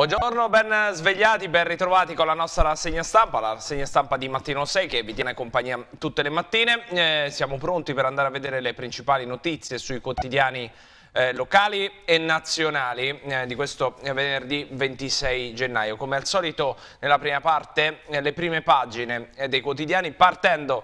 Buongiorno, ben svegliati, ben ritrovati con la nostra rassegna stampa, la rassegna stampa di Mattino 6 che vi tiene compagnia tutte le mattine. Eh, siamo pronti per andare a vedere le principali notizie sui quotidiani eh, locali e nazionali eh, di questo venerdì 26 gennaio. Come al solito nella prima parte eh, le prime pagine eh, dei quotidiani partendo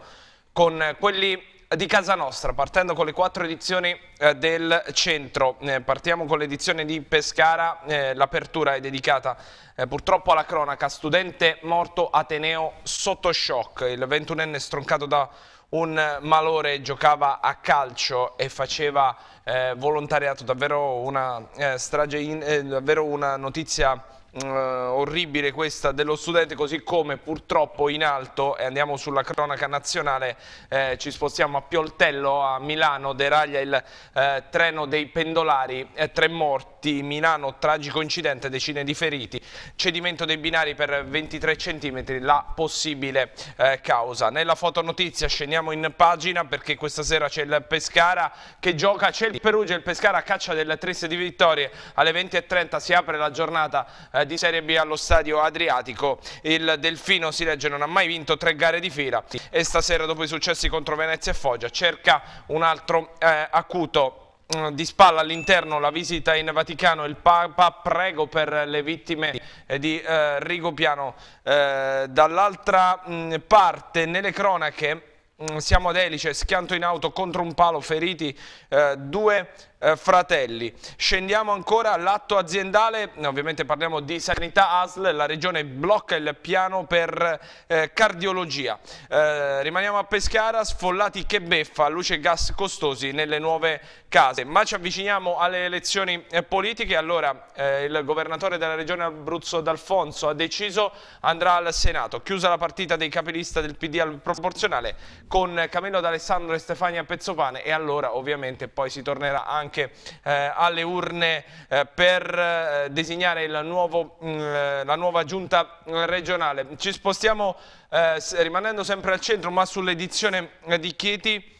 con quelli di casa nostra, partendo con le quattro edizioni eh, del centro. Eh, partiamo con l'edizione di Pescara, eh, l'apertura è dedicata eh, purtroppo alla cronaca, studente morto Ateneo sotto shock, il 21enne stroncato da un malore, giocava a calcio e faceva eh, volontariato, davvero una, eh, strage in, davvero una notizia eh, orribile questa dello studente, così come purtroppo in alto, e andiamo sulla cronaca nazionale, eh, ci spostiamo a Pioltello, a Milano, deraglia il eh, treno dei pendolari, tre morti, Milano, tragico incidente, decine di feriti, cedimento dei binari per 23 centimetri, la possibile eh, causa. Nella fotonotizia scendiamo in pagina perché questa sera c'è il Pescara che gioca, c'è il Perugia, il Pescara a caccia delle triste di vittorie, alle 20.30 si apre la giornata eh, di Serie B allo stadio Adriatico. Il Delfino si legge non ha mai vinto tre gare di fila e stasera dopo i successi contro Venezia e Foggia cerca un altro eh, acuto mm, di spalla all'interno la visita in Vaticano il Papa prego per le vittime eh, di eh, Rigopiano eh, dall'altra mm, parte nelle cronache mh, mm, siamo ad Elice, schianto in auto contro un palo, feriti eh, due eh, fratelli. Scendiamo ancora all'atto aziendale, eh, ovviamente parliamo di sanità ASL, la regione blocca il piano per eh, cardiologia. Eh, rimaniamo a Pescara, sfollati che beffa, luce e gas costosi nelle nuove case. Ma ci avviciniamo alle elezioni eh, politiche, allora eh, il governatore della regione Abruzzo D'Alfonso ha deciso andrà al Senato. Chiusa la partita dei capilista del PD al proporzionale con Camillo D'Alessandro e Stefania Pezzopane e allora ovviamente poi si tornerà anche anche eh, alle urne eh, per eh, designare la, nuovo, mh, mm, la, nuova giunta mm, regionale. Ci spostiamo eh, rimanendo sempre al centro ma sull'edizione di Chieti.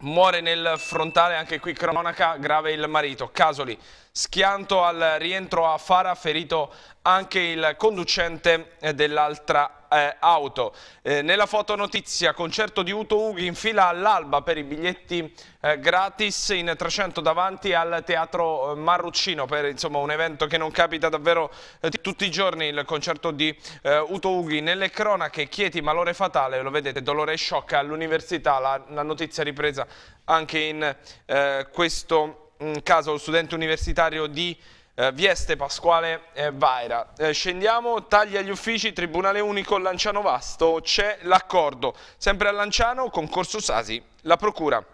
Muore nel frontale, anche qui cronaca, grave il marito. Casoli, schianto al rientro a Fara, ferito anche il conducente eh, dell'altra eh, auto. Eh, nella fotonotizia, concerto di Uto Ughi in fila all'alba per i biglietti eh, gratis in 300 davanti al Teatro eh, Marruccino per insomma, un evento che non capita davvero eh, tutti i giorni, il concerto di eh, Uto Ughi. Nelle cronache Chieti malore fatale, lo vedete, dolore e shock all'università, la, la, notizia ripresa anche in questo mh, mm, caso, lo studente universitario di eh, Vieste, Pasquale eh, Vaira. Eh, scendiamo, taglia gli uffici, Tribunale Unico, Lanciano Vasto, c'è l'accordo. Sempre a Lanciano, concorso Sasi, la Procura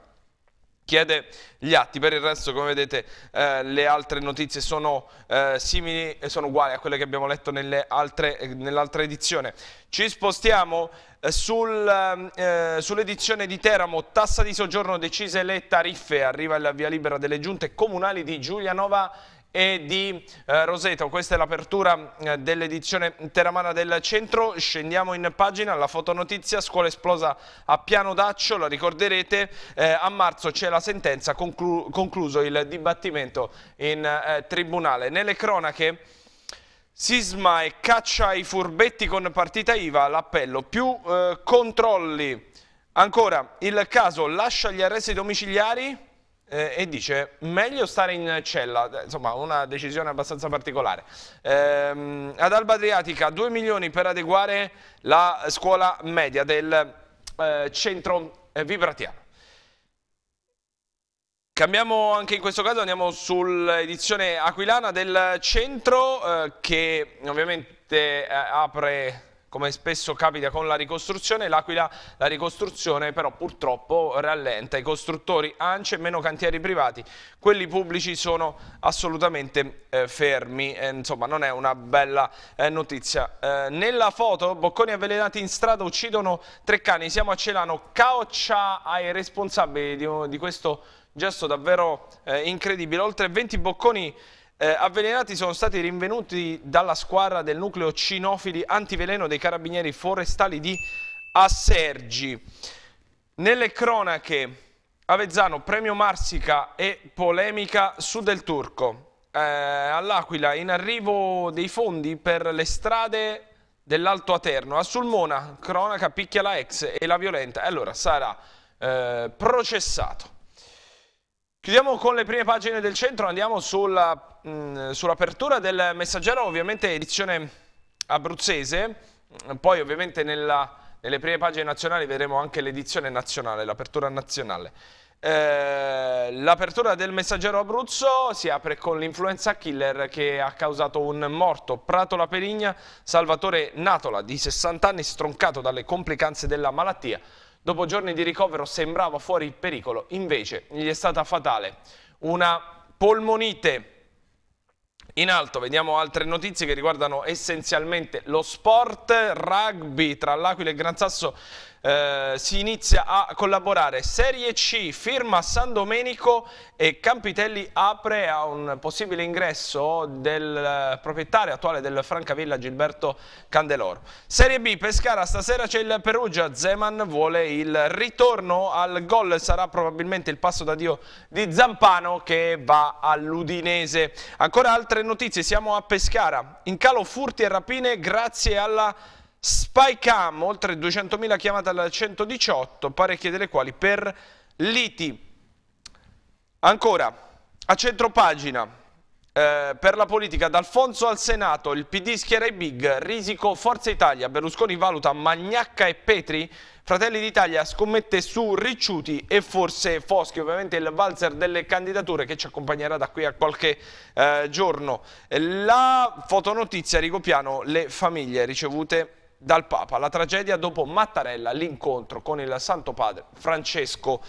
chiede gli atti, per il resto come vedete eh, le altre notizie sono eh, simili e sono uguali a quelle che abbiamo letto nell'altra nell edizione. Ci spostiamo eh, sul, ehm, eh, sull'edizione di Teramo, tassa di soggiorno decise le tariffe, arriva la via libera delle giunte comunali di Giulianova e di eh, Roseto. Questa è l'apertura eh, dell'edizione teramana del centro. Scendiamo in pagina, la fotonotizia, scuola esplosa a Piano Daccio, la ricorderete, eh, a marzo c'è la sentenza, conclu concluso il dibattimento in eh, tribunale. Nelle cronache... Sisma e caccia ai furbetti con partita IVA, l'appello, più eh, controlli. Ancora, il caso lascia gli arresti domiciliari eh, e dice meglio stare in cella, eh, insomma una decisione abbastanza particolare. Eh, ad Alba Adriatica 2 milioni per adeguare la scuola media del eh, centro eh, vibratiano. Cambiamo anche in questo caso, andiamo sull'edizione aquilana del centro eh, che ovviamente apre come spesso capita con la ricostruzione, l'Aquila la ricostruzione però purtroppo rallenta, i costruttori ANCE, meno cantieri privati, quelli pubblici sono assolutamente eh, fermi, eh, insomma non è una bella eh, notizia. Eh, nella foto bocconi avvelenati in strada uccidono tre cani, siamo a Celano, cauccia ai responsabili di, di questo gesto davvero eh, incredibile, oltre 20 bocconi eh, avvelenati sono stati rinvenuti dalla squadra del nucleo cinofili antiveleno dei carabinieri forestali di Assergi. Nelle cronache, Avezzano, premio Marsica e polemica su Del Turco. Eh, All'Aquila, in arrivo dei fondi per le strade dell'Alto Aterno. A Sulmona, cronaca picchia la ex e la violenta. E allora sarà eh, processato. Chiudiamo con le prime pagine del centro, andiamo mm, sull'apertura sull del messaggero, ovviamente edizione abruzzese, poi ovviamente nella, nelle prime pagine nazionali vedremo anche l'edizione nazionale, l'apertura nazionale. Eh, l'apertura del messaggero Abruzzo si apre con l'influenza killer che ha causato un morto Prato La Perigna, Salvatore Natola di 60 anni stroncato dalle complicanze della malattia Dopo giorni di ricovero sembrava fuori il pericolo, invece gli è stata fatale una polmonite. In alto vediamo altre notizie che riguardano essenzialmente lo sport, rugby tra l'Aquila e Gran Sasso eh, si inizia a collaborare. Serie C, firma San Domenico e Campitelli apre a un possibile ingresso del eh, proprietario attuale del Francavilla Gilberto Candeloro. Serie B, Pescara, stasera c'è il Perugia, Zeman vuole il ritorno al gol, sarà probabilmente il passo d'addio di Zampano che va all'Udinese. Ancora altre notizie, siamo a Pescara, in calo furti e rapine grazie alla Spike Ham, oltre 200.000 chiamate al 118, parecchie delle quali per liti. Ancora, a centro pagina, eh, per la politica, D'Alfonso al Senato, il PD schiera i big, risico Forza Italia, Berlusconi valuta Magnacca e Petri, Fratelli d'Italia scommette su Ricciuti e forse Foschi, ovviamente il valzer delle candidature che ci accompagnerà da qui a qualche eh, giorno. La fotonotizia, Rigopiano, le famiglie ricevute dal Papa. La tragedia dopo Mattarella, l'incontro con il Santo Padre Francesco.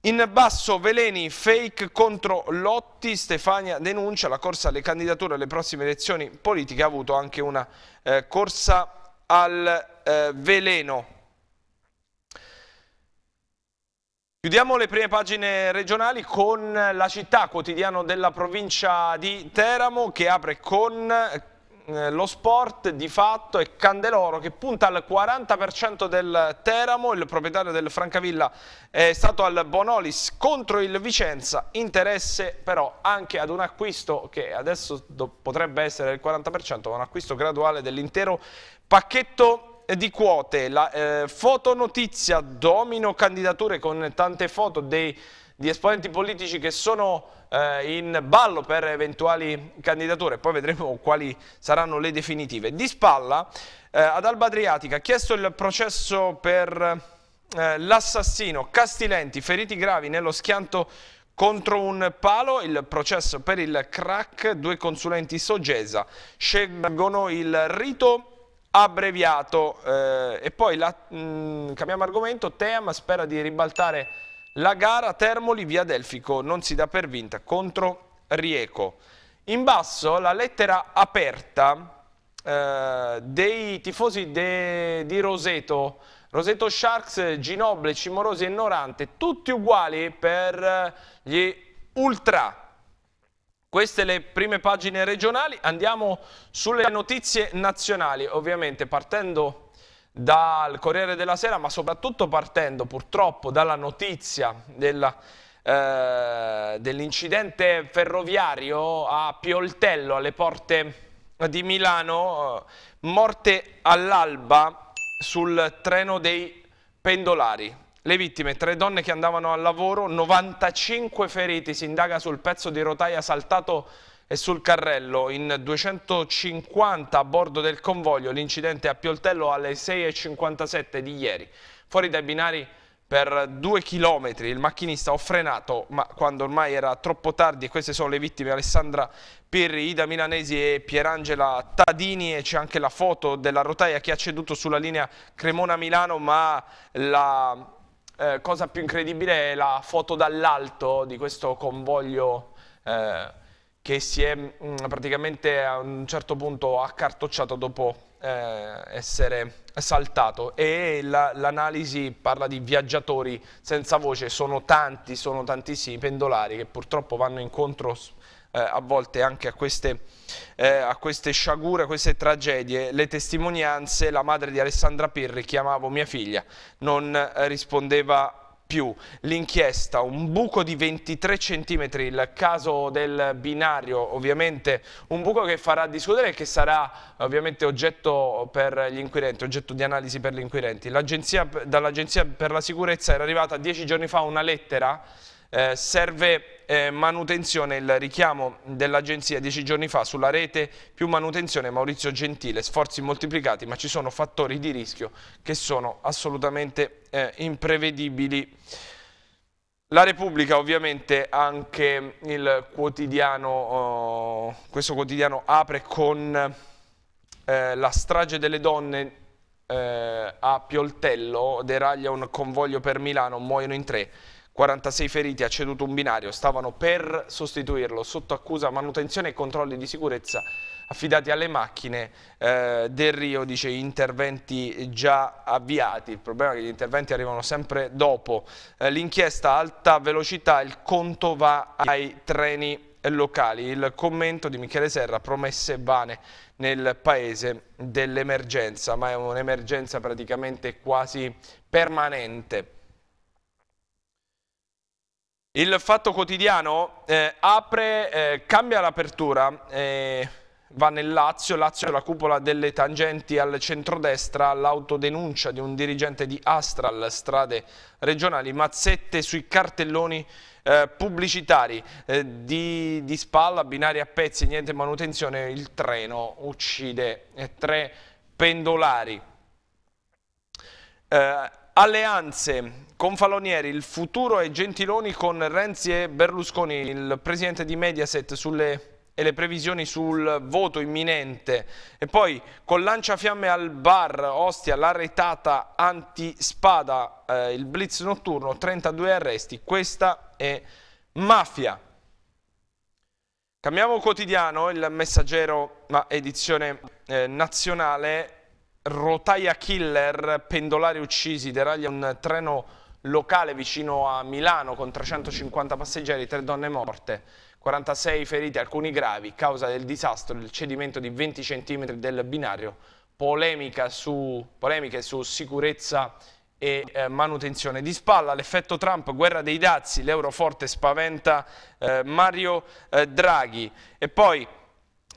In basso Veleni, fake contro Lotti, Stefania denuncia la corsa alle candidature alle prossime elezioni politiche, ha avuto anche una eh, corsa al eh, veleno. Chiudiamo le prime pagine regionali con la città quotidiano della provincia di Teramo che apre con eh, lo sport di fatto è Candeloro che punta al 40% del Teramo, il proprietario del Francavilla è stato al Bonolis contro il Vicenza, interesse però anche ad un acquisto che adesso potrebbe essere il 40% ma un acquisto graduale dell'intero pacchetto di quote, la eh, fotonotizia domino candidature con tante foto dei di esponenti politici che sono eh, in ballo per eventuali candidature, poi vedremo quali saranno le definitive. Di spalla eh, ad Alba Adriatica ha chiesto il processo per eh, l'assassino Castilenti, feriti gravi nello schianto contro un palo, il processo per il crack, due consulenti Sogesa scelgono il rito abbreviato eh, e poi la, mh, mm, cambiamo argomento, Team spera di ribaltare la gara Termoli via Delfico non si dà per vinta contro Rieco. In basso la lettera aperta eh, dei tifosi de, di Roseto, Roseto Sharks, Ginoble, Cimorosi e Norante, tutti uguali per eh, gli ultra. Queste le prime pagine regionali, andiamo sulle notizie nazionali, ovviamente partendo dal Corriere della Sera, ma soprattutto partendo purtroppo dalla notizia eh, dell'incidente ferroviario a Pioltello, alle porte di Milano, eh, morte all'alba sul treno dei pendolari. Le vittime, tre donne che andavano al lavoro, 95 feriti, si indaga sul pezzo di rotaia saltato e sul carrello. In 250 a bordo del convoglio l'incidente a Pioltello alle 6.57 di ieri. Fuori dai binari per due chilometri il macchinista ho frenato ma quando ormai era troppo tardi queste sono le vittime Alessandra Pirri, Ida Milanesi e Pierangela Tadini e c'è anche la foto della rotaia che ha ceduto sulla linea Cremona-Milano ma la eh, cosa più incredibile è la foto dall'alto di questo convoglio eh, che si è mh, mm, praticamente a un certo punto accartocciato dopo eh, essere saltato e l'analisi la, parla di viaggiatori senza voce, sono tanti, sono tantissimi pendolari che purtroppo vanno incontro eh, a volte anche a queste, eh, a queste sciagure, a queste tragedie. Le testimonianze, la madre di Alessandra Pirri, chiamavo mia figlia, non eh, rispondeva più l'inchiesta, un buco di 23 cm, il caso del binario, ovviamente un buco che farà discutere e che sarà ovviamente oggetto per gli inquirenti, oggetto di analisi per gli inquirenti. Dall'Agenzia per la sicurezza era arrivata dieci giorni fa una lettera eh, serve eh, manutenzione, il richiamo dell'agenzia dieci giorni fa sulla rete più manutenzione Maurizio Gentile, sforzi moltiplicati ma ci sono fattori di rischio che sono assolutamente eh, imprevedibili. La Repubblica ovviamente anche il quotidiano, eh, questo quotidiano apre con eh, la strage delle donne eh, a Pioltello, deraglia un convoglio per Milano, muoiono in tre. 46 feriti, ha ceduto un binario, stavano per sostituirlo, sotto accusa manutenzione e controlli di sicurezza affidati alle macchine. Eh, del Rio dice interventi già avviati, il problema è che gli interventi arrivano sempre dopo. Eh, L'inchiesta alta velocità, il conto va ai treni locali. Il commento di Michele Serra, promesse vane nel paese dell'emergenza, ma è un'emergenza praticamente quasi permanente. Il Fatto Quotidiano eh, apre, eh, cambia l'apertura, eh, va nel Lazio, Lazio è la cupola delle tangenti al centrodestra, l'autodenuncia di un dirigente di Astral, strade regionali, mazzette sui cartelloni eh, pubblicitari, eh, di, di, spalla, binari a pezzi, niente manutenzione, il treno uccide eh, tre pendolari. Eh, alleanze, Falonieri, il futuro è Gentiloni con Renzi e Berlusconi, il presidente di Mediaset sulle e le previsioni sul voto imminente e poi con lanciafiamme al bar Ostia la retata antispada eh, il blitz notturno 32 arresti questa è mafia cambiamo quotidiano il messaggero ma edizione eh, nazionale rotaia killer pendolari uccisi deraglia un treno locale vicino a Milano con 350 passeggeri tre donne morte 46 feriti, alcuni gravi, causa del disastro, del cedimento di 20 cm del binario, su, polemiche su sicurezza e eh, manutenzione. Di spalla l'effetto Trump, guerra dei dazi, l'Euroforte spaventa eh, Mario eh, Draghi. E poi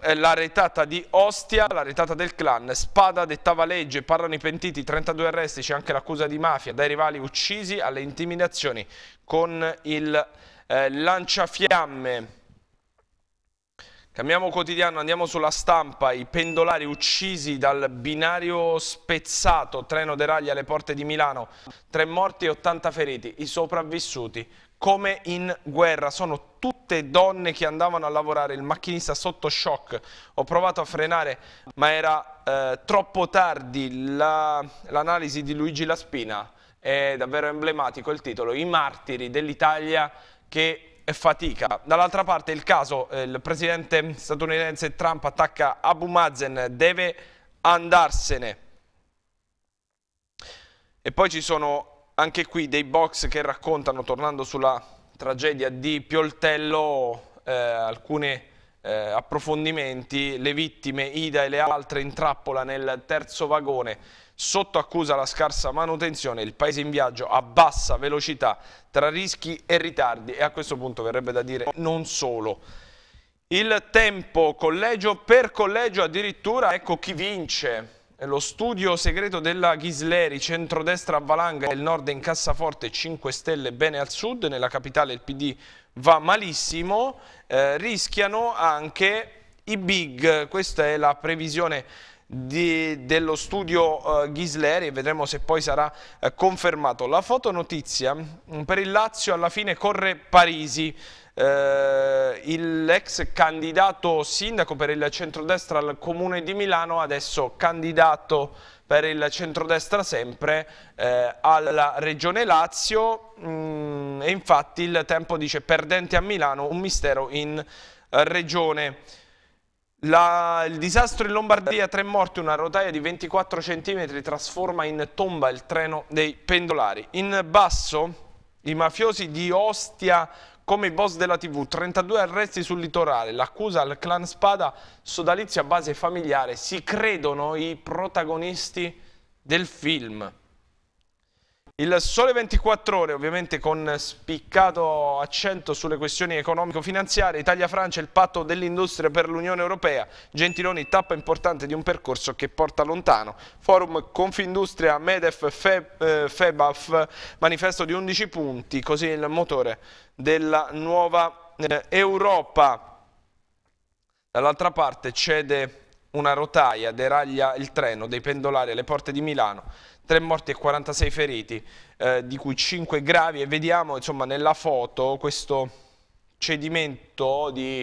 eh, la retata di Ostia, la retata del clan, spada dettava legge, parlano i pentiti, 32 arresti, c'è anche l'accusa di mafia, dai rivali uccisi alle intimidazioni con il eh, lanciafiamme. Cambiamo quotidiano, andiamo sulla stampa, i pendolari uccisi dal binario spezzato, treno deraglia alle porte di Milano, tre morti e 80 feriti, i sopravvissuti, come in guerra, sono tutte donne che andavano a lavorare, il macchinista sotto shock, ho provato a frenare ma era eh, troppo tardi, l'analisi La, di Luigi Laspina è davvero emblematico, il titolo, i martiri dell'Italia che fatica. Dall'altra parte il caso, eh, il presidente statunitense Trump attacca Abu Mazen, deve andarsene. E poi ci sono anche qui dei box che raccontano, tornando sulla tragedia di Pioltello, eh, alcuni eh, approfondimenti, le vittime Ida e le altre in trappola nel terzo vagone sotto accusa la scarsa manutenzione, il paese in viaggio a bassa velocità tra rischi e ritardi e a questo punto verrebbe da dire non solo. Il tempo collegio per collegio addirittura, ecco chi vince. Lo studio segreto della Ghisleri, centrodestra a Valanga, il nord in cassaforte, 5 stelle bene al sud, nella capitale il PD va malissimo, eh, rischiano anche i big, questa è la previsione di, dello studio eh, Ghisleri e vedremo se poi sarà eh, confermato. La fotonotizia mm, per il Lazio alla fine corre Parisi. Eh, l'ex candidato sindaco per il centrodestra al comune di Milano, adesso candidato per il centrodestra sempre eh, alla regione Lazio mm, e infatti il tempo dice perdente a Milano, un mistero in eh, regione. La, il disastro in Lombardia, tre morti, una rotaia di 24 cm trasforma in tomba il treno dei pendolari. In basso i mafiosi di Ostia come i boss della TV, 32 arresti sul litorale, l'accusa al clan Spada, sodalizio a base familiare, si credono i protagonisti del film. Il Sole 24 Ore, ovviamente con spiccato accento sulle questioni economico-finanziarie, Italia-Francia il patto dell'industria per l'Unione Europea, Gentiloni tappa importante di un percorso che porta lontano, forum Confindustria, Medef, Fe, eh, Febaf, manifesto di 11 punti, così il motore della nuova eh, Europa. Dall'altra parte cede una rotaia, deraglia il treno dei pendolari alle porte di Milano, 3 morti e 46 feriti, eh, di cui 5 gravi e vediamo insomma, nella foto questo cedimento di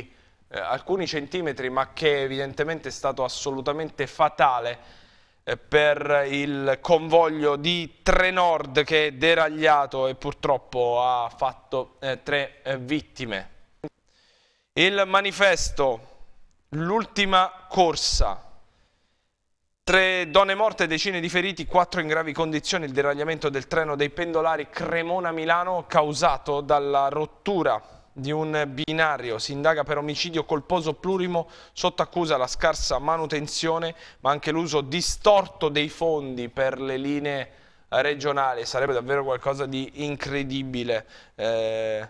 eh, alcuni centimetri ma che evidentemente è stato assolutamente fatale eh, per il convoglio di Trenord che è deragliato e purtroppo ha fatto eh, tre eh, vittime. Il manifesto, l'ultima corsa Tre donne morte, decine di feriti, quattro in gravi condizioni. Il deragliamento del treno dei pendolari Cremona-Milano causato dalla rottura di un binario. Si indaga per omicidio colposo plurimo, sotto accusa la scarsa manutenzione, ma anche l'uso distorto dei fondi per le linee regionali. Sarebbe davvero qualcosa di incredibile. Eh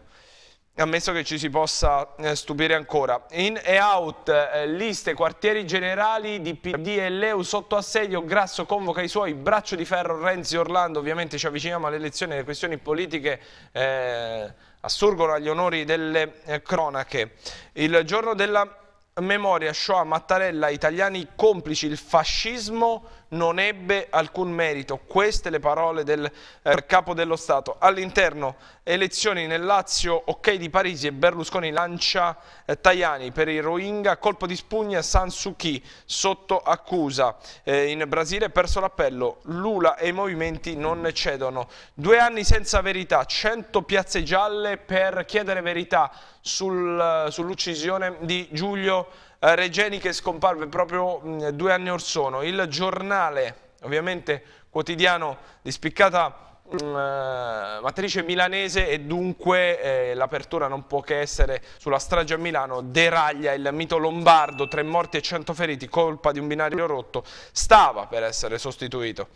ammesso che ci si possa eh, stupire ancora. In e out, eh, liste, quartieri generali di PD e Leu sotto assedio, Grasso convoca i suoi, braccio di ferro, Renzi, Orlando, ovviamente ci avviciniamo alle elezioni, le questioni politiche eh, assurgono agli onori delle eh, cronache. Il giorno della memoria, Shoah, Mattarella, italiani complici, il fascismo non ebbe alcun merito. Queste le parole del eh, capo dello Stato. All'interno elezioni nel Lazio, ok di Parigi e Berlusconi lancia eh, Tajani per i Rohingya, colpo di spugna San Suu Kyi sotto accusa. Eh, in Brasile perso l'appello, Lula e i movimenti non cedono. Due anni senza verità, 100 piazze gialle per chiedere verità sul, eh, sull'uccisione di Giulio eh, Regeni che scomparve proprio mm, due anni or sono, il giornale, ovviamente quotidiano di spiccata mh, mm, eh, matrice milanese e dunque eh, l'apertura non può che essere sulla strage a Milano deraglia il mito lombardo tre morti e cento feriti colpa di un binario rotto stava per essere sostituito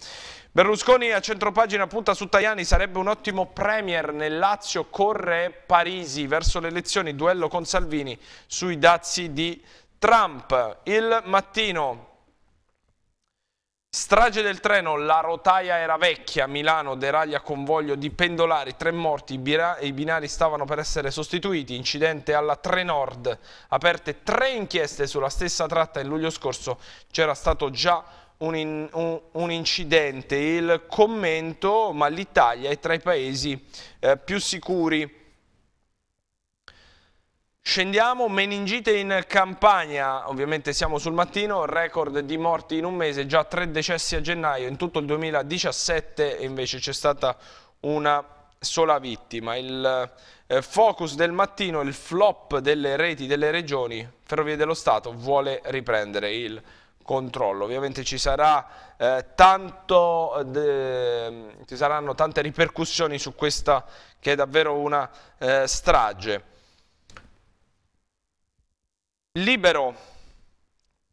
Berlusconi a centropagina punta su Tajani sarebbe un ottimo premier nel Lazio corre Parisi verso le elezioni duello con Salvini sui dazi di Trump il mattino, strage del treno, la rotaia era vecchia, Milano deraglia convoglio di pendolari, tre morti, i binari stavano per essere sostituiti, incidente alla Trenord, aperte tre inchieste sulla stessa tratta il luglio scorso, c'era stato già un, in, un, un, incidente, il commento ma l'Italia è tra i paesi eh, più sicuri Scendiamo, meningite in campagna, ovviamente siamo sul mattino, record di morti in un mese, già tre decessi a gennaio, in tutto il 2017 invece c'è stata una sola vittima. Il eh, focus del mattino, il flop delle reti delle regioni, Ferrovie dello Stato vuole riprendere il controllo. Ovviamente ci, sarà, eh, tanto, de, ci saranno tante ripercussioni su questa che è davvero una eh, strage. Libero,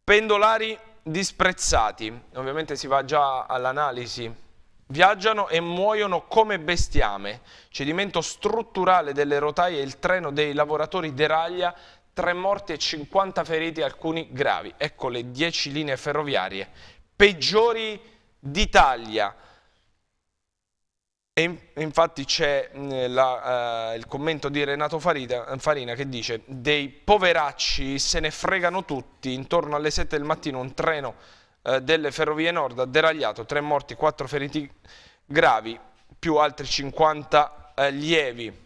pendolari disprezzati, ovviamente si va già all'analisi, viaggiano e muoiono come bestiame, cedimento strutturale delle rotaie, il treno dei lavoratori deraglia, 3 morti e 50 feriti, alcuni gravi. Ecco le 10 linee ferroviarie peggiori d'Italia. E infatti c'è eh, il commento di Renato Farina, Farina che dice dei poveracci se ne fregano tutti, intorno alle 7 del mattino un treno eh, delle ferrovie nord ha deragliato, tre morti, quattro feriti gravi, più altri 50 eh, lievi.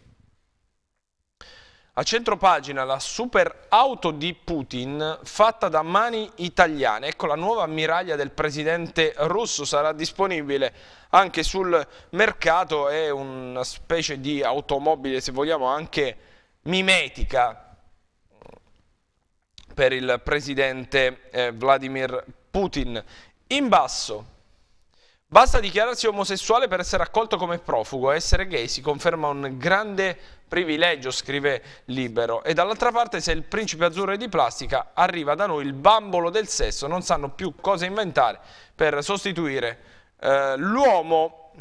A centro pagina la super auto di Putin fatta da mani italiane. Ecco la nuova ammiraglia del presidente russo sarà disponibile anche sul mercato. È una specie di automobile, se vogliamo, anche mimetica per il presidente eh, Vladimir Putin. In basso Basta dichiararsi omosessuale per essere accolto come profugo, essere gay si conferma un grande privilegio, scrive Libero. E dall'altra parte, se il principe azzurro è di plastica, arriva da noi il bambolo del sesso, non sanno più cosa inventare per sostituire eh, l'uomo.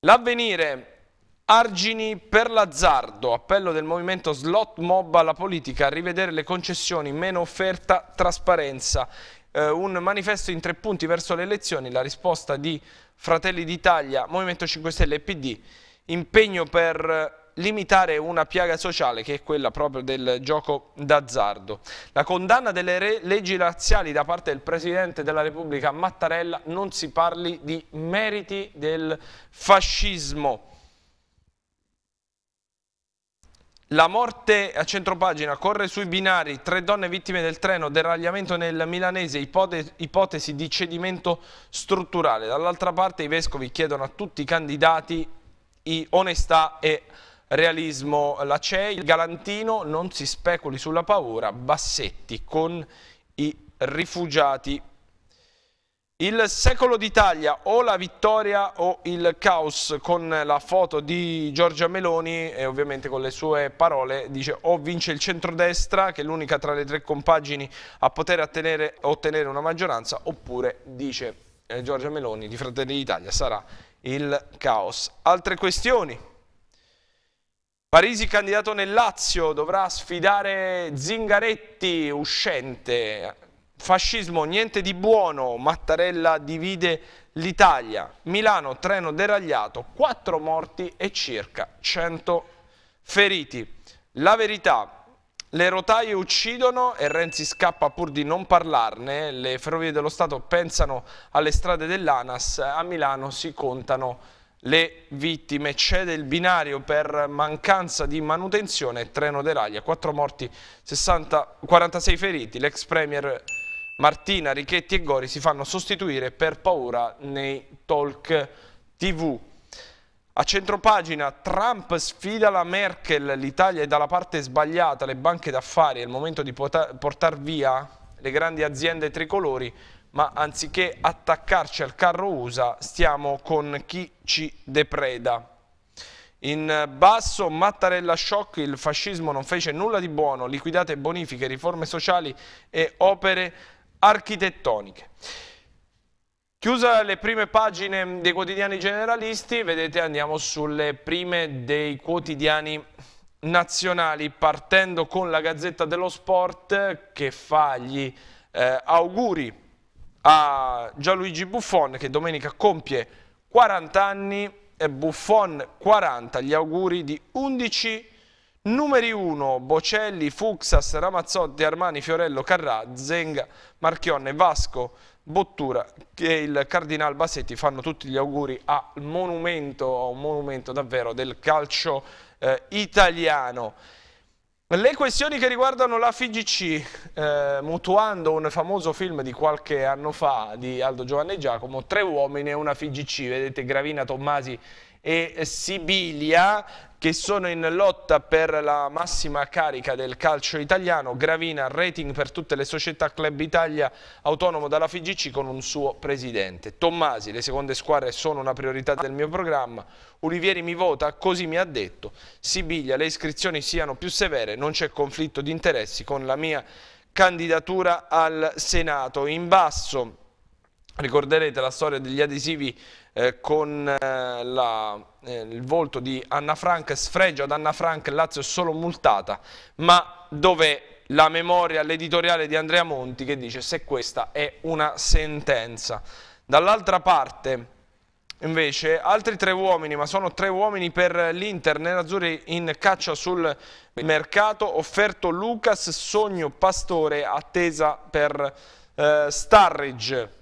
L'avvenire Argini per l'azzardo, appello del movimento Slot Mob alla politica, rivedere le concessioni, meno offerta, trasparenza eh, un manifesto in tre punti verso le elezioni, la risposta di Fratelli d'Italia, Movimento 5 Stelle e PD, impegno per limitare una piaga sociale che è quella proprio del gioco d'azzardo. La condanna delle leggi razziali da parte del Presidente della Repubblica Mattarella non si parli di meriti del fascismo. La morte a centropagina corre sui binari, tre donne vittime del treno, deragliamento nel milanese, ipotesi di cedimento strutturale. Dall'altra parte i vescovi chiedono a tutti i candidati onestà e realismo. La CEI, il Galantino, non si speculi sulla paura, Bassetti con i rifugiati il secolo d'Italia o la vittoria o il caos con la foto di Giorgia Meloni e ovviamente con le sue parole dice o vince il centrodestra che è l'unica tra le tre compagini a poter attenere, ottenere una maggioranza oppure dice eh, Giorgia Meloni di Fratelli d'Italia sarà il caos. Altre questioni? Parisi candidato nel Lazio dovrà sfidare Zingaretti uscente Fascismo niente di buono, Mattarella divide l'Italia, Milano treno deragliato, 4 morti e circa 100 feriti. La verità, le rotaie uccidono e Renzi scappa pur di non parlarne, le ferrovie dello Stato pensano alle strade dell'ANAS, a Milano si contano le vittime, cede il binario per mancanza di manutenzione, treno deraglia, 4 morti, 60, 46 feriti, l'ex premier... Martina, Richetti e Gori si fanno sostituire per paura nei talk tv. A centropagina Trump sfida la Merkel, l'Italia è dalla parte sbagliata, le banche d'affari è il momento di portare via le grandi aziende tricolori, ma anziché attaccarci al carro USA stiamo con chi ci depreda. In basso Mattarella shock, il fascismo non fece nulla di buono, liquidate bonifiche, riforme sociali e opere architettoniche. Chiusa le prime pagine dei quotidiani generalisti, vedete andiamo sulle prime dei quotidiani nazionali, partendo con la Gazzetta dello Sport che fa gli eh, auguri a Gianluigi Buffon che domenica compie 40 anni e Buffon 40, gli auguri di 11 anni. Numeri 1, Bocelli, Fuxas, Ramazzotti, Armani, Fiorello, Carrà, Zenga, Marchionne, Vasco, Bottura e il Cardinal Basetti fanno tutti gli auguri a monumento, a un monumento davvero del calcio eh, italiano. Le questioni che riguardano la FIGC, eh, mutuando un famoso film di qualche anno fa di Aldo Giovanni Giacomo, Tre uomini e una FIGC, vedete Gravina Tommasi e Sibilia che sono in lotta per la massima carica del calcio italiano, Gravina rating per tutte le società Club Italia autonomo dalla FIGC con un suo presidente. Tommasi, le seconde squadre sono una priorità del mio programma, Ulivieri mi vota, così mi ha detto, Sibiglia le iscrizioni siano più severe, non c'è conflitto di interessi con la mia candidatura al Senato. In basso Ricorderete la storia degli adesivi eh, con eh, la, eh, il volto di Anna Frank, sfregio ad Anna Frank, Lazio è solo multata, ma dov'è la memoria, l'editoriale di Andrea Monti che dice se questa è una sentenza. Dall'altra parte... Invece altri tre uomini, ma sono tre uomini per l'Inter, nerazzurri in caccia sul mercato, offerto Lucas, sogno Pastore, attesa per eh, Starridge.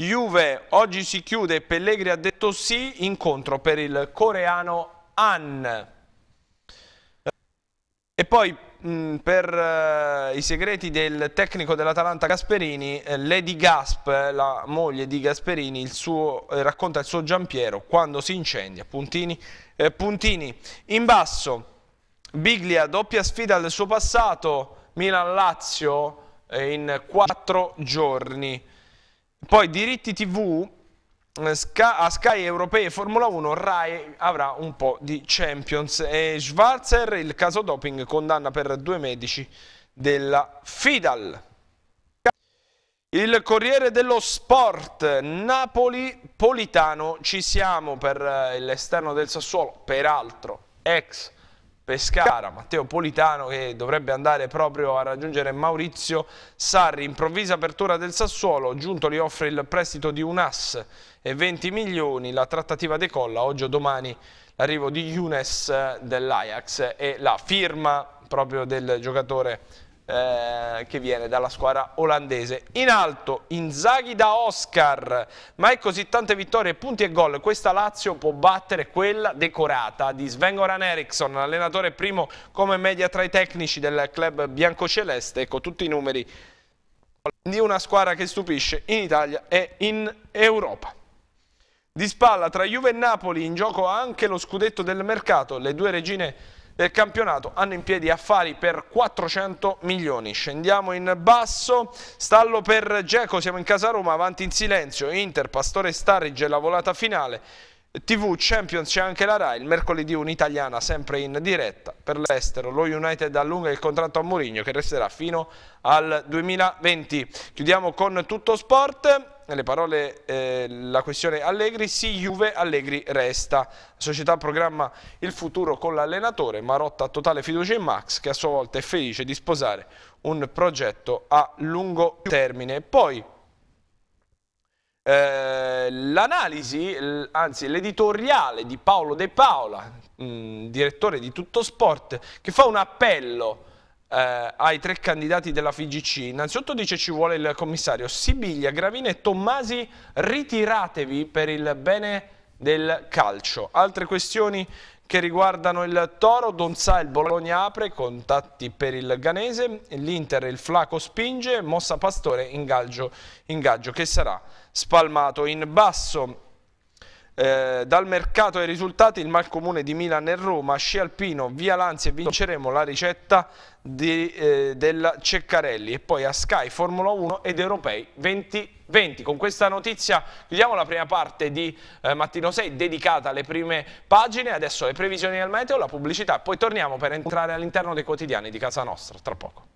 Juve oggi si chiude, Pellegri ha detto sì, incontro per il coreano Han. E poi mh, mm, per eh, i segreti del tecnico dell'Atalanta Gasperini, eh, Lady Gasp, la moglie di Gasperini, il suo, eh, racconta il suo Giampiero quando si incendia. Puntini, eh, puntini. in basso, Biglia, doppia sfida al suo passato, Milan-Lazio eh, in quattro giorni. Poi diritti TV eh, a Sky Europei e Formula 1 Rai avrà un po' di Champions e Schwarzer il caso doping condanna per due medici della Fidal. Il Corriere dello Sport Napoli Politano ci siamo per eh, l'esterno del Sassuolo, peraltro ex Pescara, Matteo Politano che dovrebbe andare proprio a raggiungere Maurizio Sarri, improvvisa apertura del Sassuolo, Giunto gli offre il prestito di un AS e 20 milioni, la trattativa decolla oggi o domani l'arrivo di Younes eh, dell'Ajax e la firma proprio del giocatore eh, che viene dalla squadra olandese. In alto Inzaghi da Oscar, mai così tante vittorie, punti e gol. Questa Lazio può battere quella decorata di Sven-Goran Eriksson, allenatore primo come media tra i tecnici del club biancoceleste. Ecco, tutti i numeri di una squadra che stupisce in Italia e in Europa. Di spalla tra Juve e Napoli in gioco anche lo scudetto del mercato, le due regine del campionato hanno in piedi affari per 400 milioni. Scendiamo in basso, stallo per Geco, siamo in casa Roma, avanti in silenzio, Inter, Pastore Starridge, la volata finale. TV Champions c'è anche la RAI, il mercoledì un'italiana sempre in diretta per l'estero, lo United allunga il contratto a Mourinho che resterà fino al 2020. Chiudiamo con tutto sport, le parole, eh, la questione Allegri, sì Juve, Allegri resta. La società programma il futuro con l'allenatore, Marotta ha totale fiducia in Max che a sua volta è felice di sposare un progetto a lungo termine. Poi eh, l'analisi, anzi l'editoriale di Paolo De Paola, mh, mm, direttore di Tutto Sport, che fa un appello eh, ai tre candidati della FIGC. Innanzitutto dice ci vuole il commissario Sibiglia, Gravina e Tommasi, ritiratevi per il bene del calcio. Altre questioni che riguardano il Toro, Donza il Bologna apre, contatti per il Ganese, l'Inter e il Flaco spinge, mossa Pastore ingaggio, ingaggio che sarà spalmato in basso. Eh, dal mercato ai risultati, il Malcomune di Milan e Roma, Sci Alpino, Via Lanzi e vinceremo la ricetta di, eh, della Ceccarelli e poi a Sky, Formula 1 ed Europei 2020. Con questa notizia chiudiamo la prima parte di eh, Mattino 6 dedicata alle prime pagine, adesso le previsioni del meteo, la pubblicità, poi torniamo per entrare all'interno dei quotidiani di casa nostra, tra poco.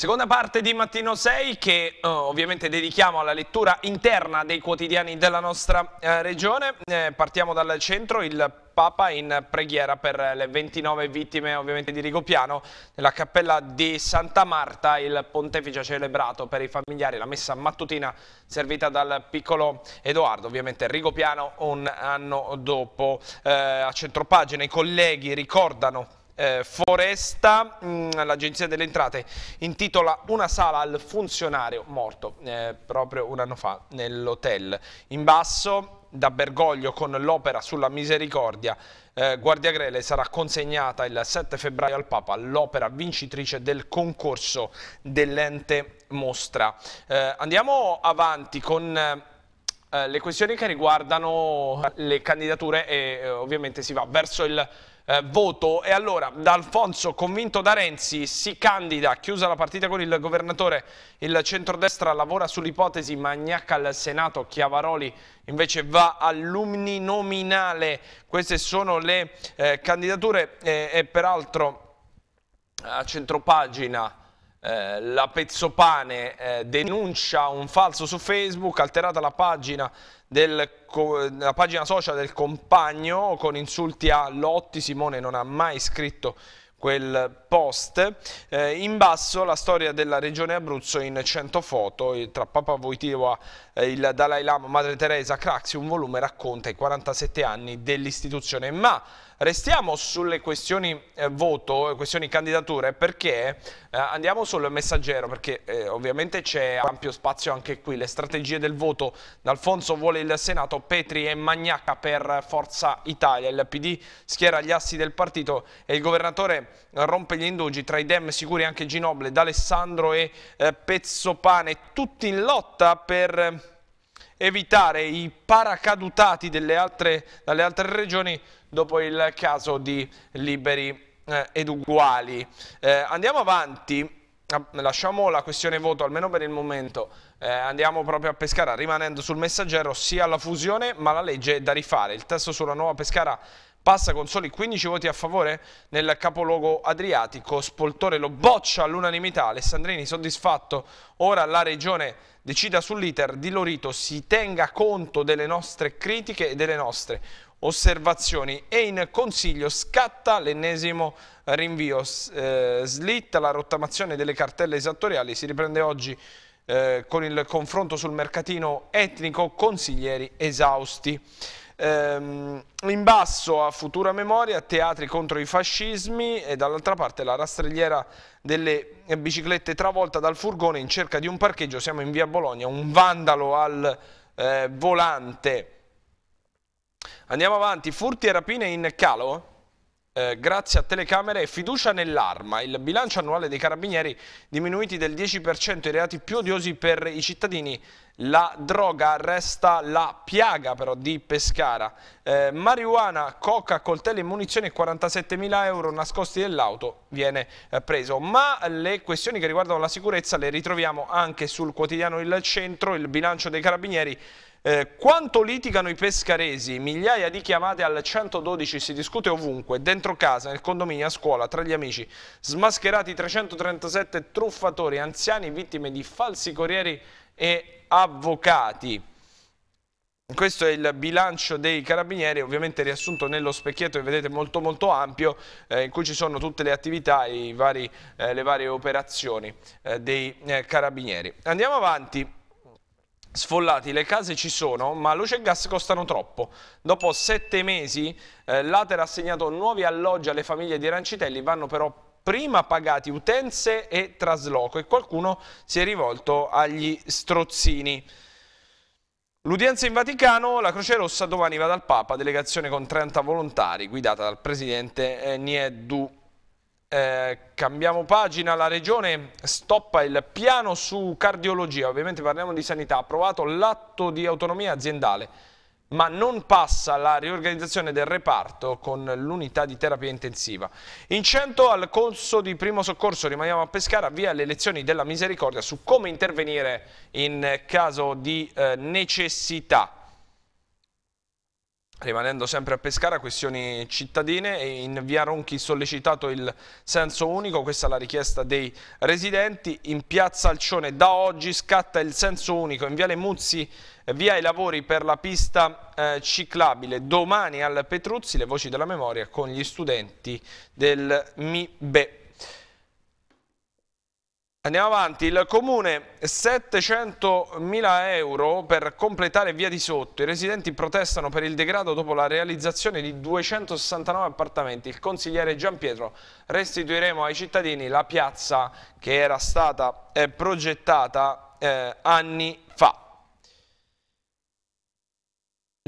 Seconda parte di Mattino 6 che eh, ovviamente dedichiamo alla lettura interna dei quotidiani della nostra eh, regione. Eh, partiamo dal centro, il Papa in preghiera per le 29 vittime ovviamente di Rigopiano. Nella cappella di Santa Marta il pontefice ha celebrato per i familiari la messa mattutina servita dal piccolo Edoardo, ovviamente Rigopiano un anno dopo. Eh, a centropagina i colleghi ricordano eh, Foresta, mm, l'Agenzia delle Entrate intitola una sala al funzionario morto eh, proprio un anno fa nell'hotel. In basso, da Bergoglio con l'opera sulla misericordia, eh, Guardia Grele sarà consegnata il 7 febbraio al Papa l'opera vincitrice del concorso dell'ente mostra. Eh, andiamo avanti con... Eh, le questioni che riguardano le candidature e eh, ovviamente si va verso il eh, voto. E allora, da Alfonso, convinto da Renzi, si candida, chiusa la partita con il governatore, il centrodestra lavora sull'ipotesi Magnacca al Senato, Chiavaroli invece va all'umni nominale. Queste sono le eh, candidature eh, e peraltro a centropagina eh, la Pezzopane eh, denuncia un falso su Facebook, alterata la pagina del, della pagina social del compagno con insulti a Lotti, Simone non ha mai scritto quel post. Eh, in basso la storia della regione Abruzzo in 100 foto, tra Papa Voitiva, eh, il Dalai Lama, Madre Teresa, Craxi, un volume racconta i 47 anni dell'istituzione. Ma Restiamo sulle questioni eh, voto, questioni candidature, perché eh, andiamo sul messaggero, perché eh, ovviamente c'è ampio spazio anche qui. Le strategie del voto, D'Alfonso vuole il Senato, Petri e Magnacca per Forza Italia. Il PD schiera gli assi del partito e il governatore rompe gli indugi, tra i Dem sicuri anche Ginoble, D'Alessandro e eh, Pezzopane, tutti in lotta per eh, evitare i paracadutati altre, dalle altre regioni dopo il caso di Liberi eh, ed Uguali. Eh, andiamo avanti ah, lasciamo la questione voto almeno per il momento eh, andiamo proprio a Pescara rimanendo sul messaggero sia la fusione ma la legge è da rifare il testo sulla nuova Pescara passa con soli 15 voti a favore nel capoluogo adriatico Spoltore lo boccia all'unanimità Alessandrini soddisfatto ora la regione decida sull'iter di Lorito si tenga conto delle nostre critiche e delle nostre osservazioni e in Consiglio scatta l'ennesimo rinvio, eh, slitta la rottamazione delle cartelle esattoriali, si riprende oggi eh, con il confronto sul mercatino etnico, consiglieri esausti. Ehm, in basso a futura memoria, teatri contro i fascismi e dall'altra parte la rastrelliera delle biciclette travolta dal furgone in cerca di un parcheggio, siamo in via Bologna, un vandalo al eh, volante Andiamo avanti, furti e rapine in calo? Eh, grazie a telecamere e fiducia nell'arma. Il bilancio annuale dei carabinieri diminuiti del 10% i reati più odiosi per i cittadini. La droga resta la piaga però di Pescara. Eh, marijuana, coca, coltelli e munizioni e 47.000 euro nascosti nell'auto viene eh, preso. Ma le questioni che riguardano la sicurezza le ritroviamo anche sul quotidiano Il Centro, il bilancio dei carabinieri eh, quanto litigano i pescaresi? Migliaia di chiamate al 112 si discute ovunque, dentro casa, nel condominio, a scuola, tra gli amici. Smascherati 337 truffatori, anziani, vittime di falsi corrieri e avvocati. Questo è il bilancio dei carabinieri, ovviamente riassunto nello specchietto che vedete molto molto ampio, eh, in cui ci sono tutte le attività e eh, le varie operazioni eh, dei eh, carabinieri. Andiamo avanti sfollati, le case ci sono, ma luce e gas costano troppo. Dopo sette mesi eh, l'Ater ha assegnato nuovi alloggi alle famiglie di Rancitelli, vanno però prima pagati utenze e trasloco e qualcuno si è rivolto agli strozzini. L'udienza in Vaticano, la Croce Rossa domani va dal Papa, delegazione con 30 volontari guidata dal presidente eh, Niedu eh, cambiamo pagina, la regione stoppa il piano su cardiologia, ovviamente parliamo di sanità, ha approvato l'atto di autonomia aziendale, ma non passa la riorganizzazione del reparto con l'unità di terapia intensiva. In 100 al corso di primo soccorso, rimaniamo a Pescara, via le lezioni della misericordia su come intervenire in caso di eh, necessità. Rimanendo sempre a Pescara, questioni cittadine, in via Ronchi sollecitato il senso unico, questa è la richiesta dei residenti, in piazza Alcione da oggi scatta il senso unico, in viale Muzzi eh, via i lavori per la pista eh, ciclabile, domani al Petruzzi le voci della memoria con gli studenti del MIBE Andiamo avanti, il comune 700.000 euro per completare via di sotto, i residenti protestano per il degrado dopo la realizzazione di 269 appartamenti, il consigliere Giampietro restituiremo ai cittadini la piazza che era stata eh, progettata eh, anni fa.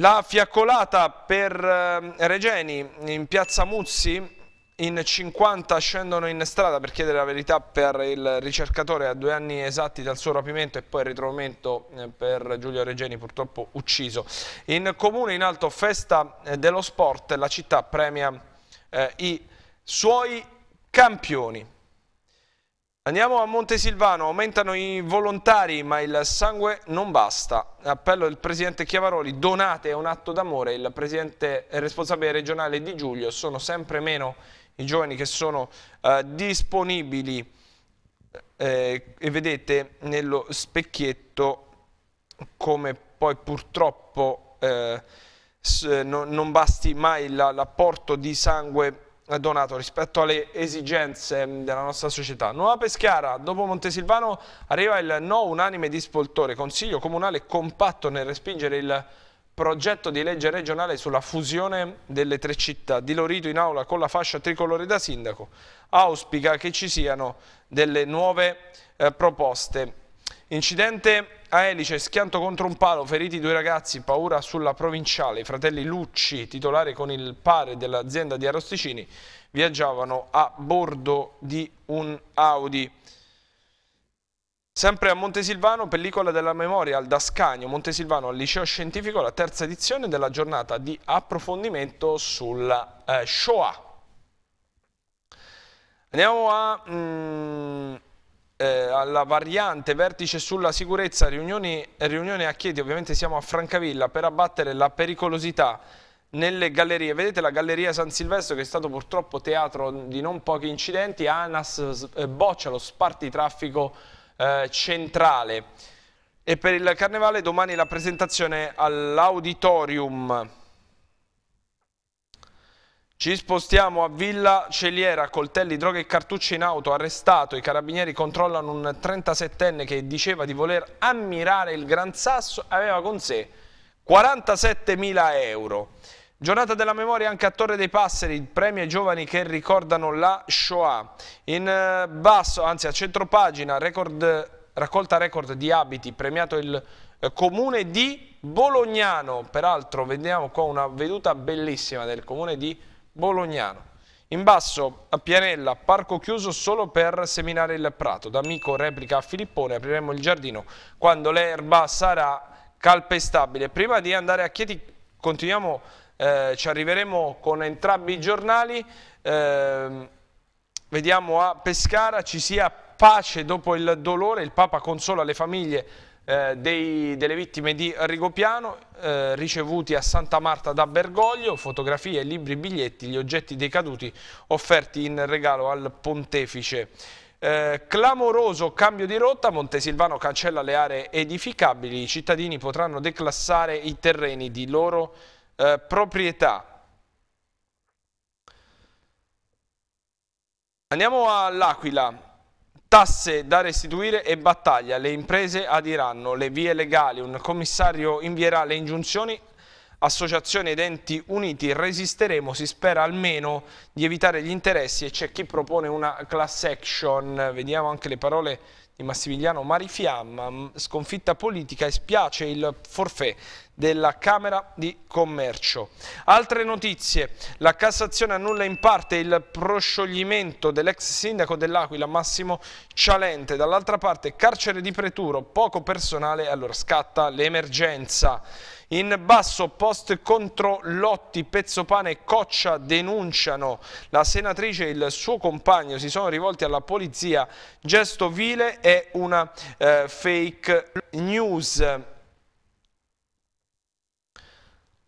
La fiaccolata per eh, Regeni in piazza Muzzi in 50 scendono in strada per chiedere la verità per il ricercatore a due anni esatti dal suo rapimento e poi il ritrovamento eh, per Giulio Regeni purtroppo ucciso. In comune in alto festa eh, dello sport la città premia eh, i suoi campioni. Andiamo a Montesilvano, aumentano i volontari ma il sangue non basta. Appello del Presidente Chiavaroli, donate un atto d'amore. Il Presidente responsabile regionale di Giulio sono sempre meno i giovani che sono eh, disponibili eh, e vedete nello specchietto come poi purtroppo eh, no, non basti mai l'apporto la, di sangue donato rispetto alle esigenze mm, della nostra società. Nuova Peschiara, dopo Montesilvano arriva il no unanime di Spoltore, consiglio comunale compatto nel respingere il progetto di legge regionale sulla fusione delle tre città. Di Lorito in aula con la fascia tricolore da sindaco auspica che ci siano delle nuove eh, proposte. Incidente a Elice, schianto contro un palo, feriti due ragazzi, paura sulla provinciale. I fratelli Lucci, titolare con il padre dell'azienda di Arosticini, viaggiavano a bordo di un Audi. Sempre a Montesilvano, pellicola della memoria al Dascagno, Montesilvano al liceo scientifico, la terza edizione della giornata di approfondimento sulla eh, Shoah. Andiamo a, mm, eh, alla variante vertice sulla sicurezza, riunione, riunione a Chieti, ovviamente siamo a Francavilla, per abbattere la pericolosità nelle gallerie. Vedete la Galleria San Silvestro che è stato purtroppo teatro di non pochi incidenti, ANAS eh, boccia lo spartitraffico traffico eh, centrale. E per il Carnevale domani la presentazione all'Auditorium. Ci spostiamo a Villa Celiera, coltelli, droghe e cartucce in auto, arrestato. I carabinieri controllano un 37enne che diceva di voler ammirare il Gran Sasso, aveva con sé 47.000 euro. Giornata della memoria anche a Torre dei Passeri, premi ai giovani che ricordano la Shoah. In eh, basso, anzi a centropagina, record, raccolta record di abiti, premiato il eh, comune di Bolognano. Peraltro vediamo qua una veduta bellissima del comune di Bolognano. In basso, a Pianella, parco chiuso solo per seminare il prato. D'amico replica a Filippone, apriremo il giardino quando l'erba sarà calpestabile. Prima di andare a Chieti continuiamo eh, ci arriveremo con entrambi i giornali, eh, vediamo a Pescara ci sia pace dopo il dolore, il Papa consola le famiglie eh, dei, delle vittime di Rigopiano eh, ricevuti a Santa Marta da Bergoglio, fotografie, libri, biglietti, gli oggetti decaduti offerti in regalo al pontefice. Eh, clamoroso cambio di rotta, Montesilvano cancella le aree edificabili, i cittadini potranno declassare i terreni di loro eh, proprietà. Andiamo all'Aquila. Tasse da restituire e battaglia. Le imprese adiranno le vie legali. Un commissario invierà le ingiunzioni associazione Denti uniti resisteremo, si spera almeno di evitare gli interessi e c'è chi propone una class action, vediamo anche le parole di Massimiliano Marifiamma, mm, sconfitta politica e spiace il forfè della Camera di Commercio. Altre notizie, la Cassazione annulla in parte il proscioglimento dell'ex sindaco dell'Aquila Massimo Cialente, dall'altra parte carcere di Preturo, poco personale, allora scatta l'emergenza. In basso post contro Lotti, Pane e Coccia denunciano la senatrice e il suo compagno si sono rivolti alla polizia. Gesto vile è una eh, fake news.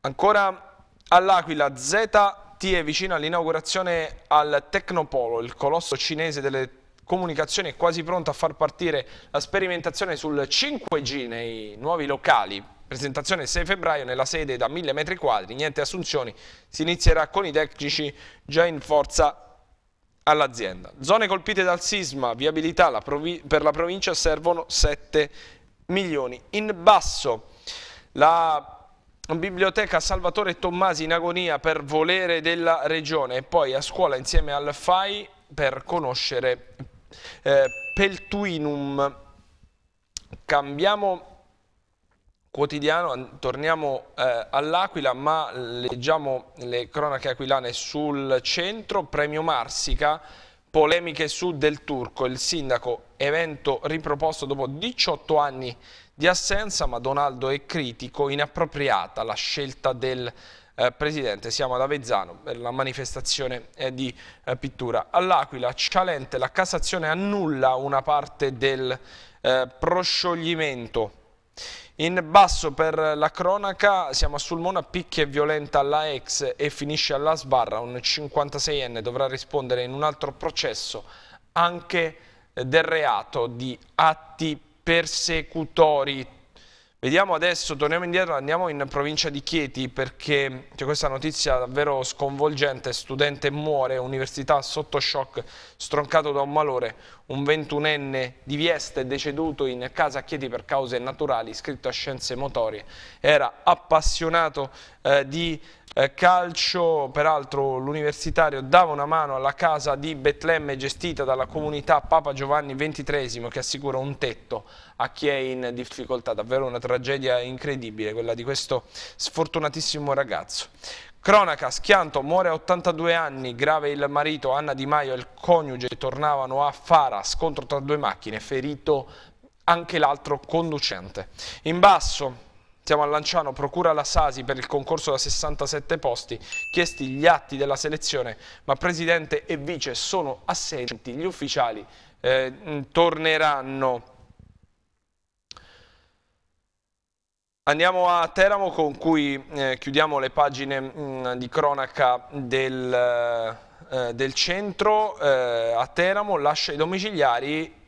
Ancora all'Aquila, ZT è vicino all'inaugurazione al Tecnopolo, il colosso cinese delle comunicazioni è quasi pronto a far partire la sperimentazione sul 5G nei nuovi locali Presentazione 6 febbraio nella sede da 1000 metri quadri, niente assunzioni, si inizierà con i tecnici già in forza all'azienda. Zone colpite dal sisma, viabilità la per la provincia servono 7 milioni. In basso la biblioteca Salvatore Tommasi in agonia per volere della regione e poi a scuola insieme al FAI per conoscere eh, Peltuinum. Cambiamo quotidiano, torniamo eh, all'Aquila, ma leggiamo le cronache aquilane sul centro, premio Marsica, polemiche su Del Turco, il sindaco, evento riproposto dopo 18 anni di assenza, ma Donaldo è critico, inappropriata la scelta del eh, Presidente, siamo ad Avezzano per la manifestazione eh, di eh, pittura. All'Aquila, Cialente, la Cassazione annulla una parte del proscioglimento in basso per la cronaca siamo a Sulmona, picchia e violenta alla ex e finisce alla sbarra, un 56enne dovrà rispondere in un altro processo anche del reato di atti persecutori Vediamo adesso, torniamo indietro, andiamo in provincia di Chieti perché c'è cioè, questa notizia davvero sconvolgente, studente muore, università sotto shock, stroncato da un malore, un 21enne di Vieste è deceduto in casa a Chieti per cause naturali, iscritto a scienze motorie, era appassionato eh, di eh, calcio, peraltro l'universitario dava una mano alla casa di Betlemme gestita dalla comunità Papa Giovanni XXIII che assicura un tetto a chi è in difficoltà, davvero una tragedia incredibile quella di questo sfortunatissimo ragazzo. Cronaca, schianto, muore a 82 anni, grave il marito, Anna Di Maio e il coniuge tornavano a Fara, scontro tra due macchine, ferito anche l'altro conducente. In basso, siamo a Lanciano, procura la Sasi per il concorso da 67 posti, chiesti gli atti della selezione, ma presidente e vice sono assenti, gli ufficiali eh, mm, torneranno. Andiamo a Teramo con cui eh, chiudiamo le pagine mh, mm, di cronaca del, eh, del centro. Eh, a Teramo lascia i domiciliari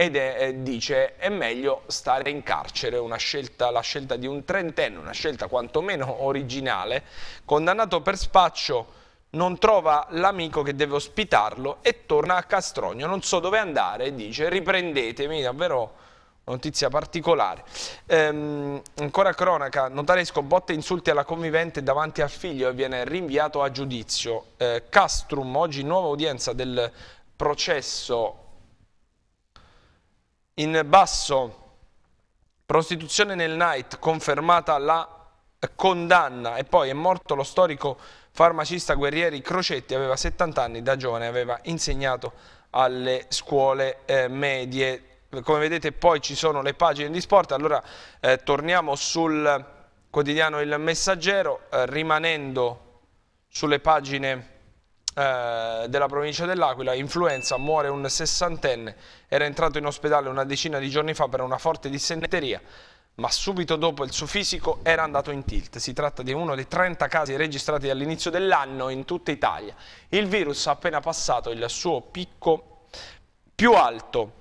ed è, eh, dice è meglio stare in carcere, scelta, la scelta di un trentenne, una scelta quantomeno originale, condannato per spaccio non trova l'amico che deve ospitarlo e torna a Castrogno, non so dove andare, dice riprendetemi, davvero notizia particolare. Ehm, ancora cronaca, notaresco botte insulti alla convivente davanti al figlio e viene rinviato a giudizio. Eh, Castrum, oggi nuova udienza del processo in basso, prostituzione nel night, confermata la condanna e poi è morto lo storico farmacista guerrieri Crocetti, aveva 70 anni, da giovane aveva insegnato alle scuole eh, medie. Come vedete poi ci sono le pagine di sport, allora eh, torniamo sul quotidiano Il Messaggero, eh, rimanendo sulle pagine eh, della provincia dell'Aquila, influenza, muore un sessantenne, era entrato in ospedale una decina di giorni fa per una forte dissenteria, ma subito dopo il suo fisico era andato in tilt. Si tratta di uno dei 30 casi registrati all'inizio dell'anno in tutta Italia. Il virus ha appena passato il suo picco più alto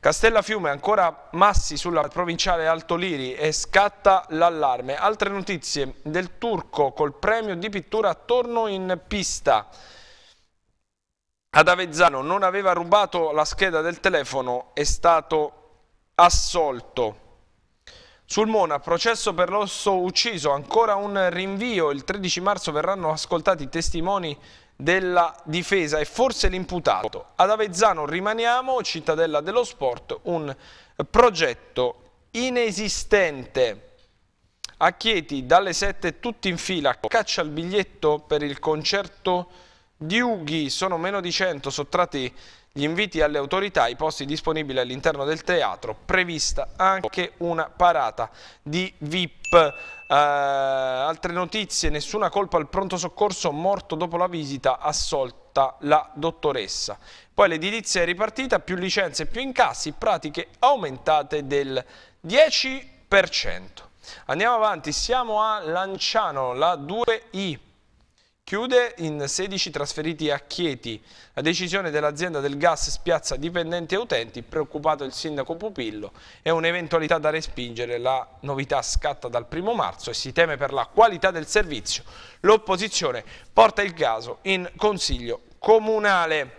Castellafiume ancora massi sulla provinciale Alto Liri e scatta l'allarme. Altre notizie del Turco col premio di pittura attorno in pista. Ad Avezzano non aveva rubato la scheda del telefono, è stato assolto. Sul Mona, processo per l'osso ucciso, ancora un rinvio. Il 13 marzo verranno ascoltati i testimoni della difesa e forse l'imputato. Ad Avezzano rimaniamo, cittadella dello sport, un progetto inesistente. A Chieti dalle 7 tutti in fila, caccia il biglietto per il concerto di Ughi, sono meno di 100 sottratti gli inviti alle autorità, i posti disponibili all'interno del teatro, prevista anche una parata di VIP. Eh, altre notizie, nessuna colpa al pronto soccorso, morto dopo la visita, assolta la dottoressa. Poi l'edilizia è ripartita, più licenze, più incassi, pratiche aumentate del 10%. Andiamo avanti, siamo a Lanciano, la 2I. Chiude in 16 trasferiti a Chieti. La decisione dell'azienda del gas spiazza dipendenti e utenti, preoccupato il sindaco Pupillo, è un'eventualità da respingere. La novità scatta dal primo marzo e si teme per la qualità del servizio. L'opposizione porta il caso in Consiglio Comunale.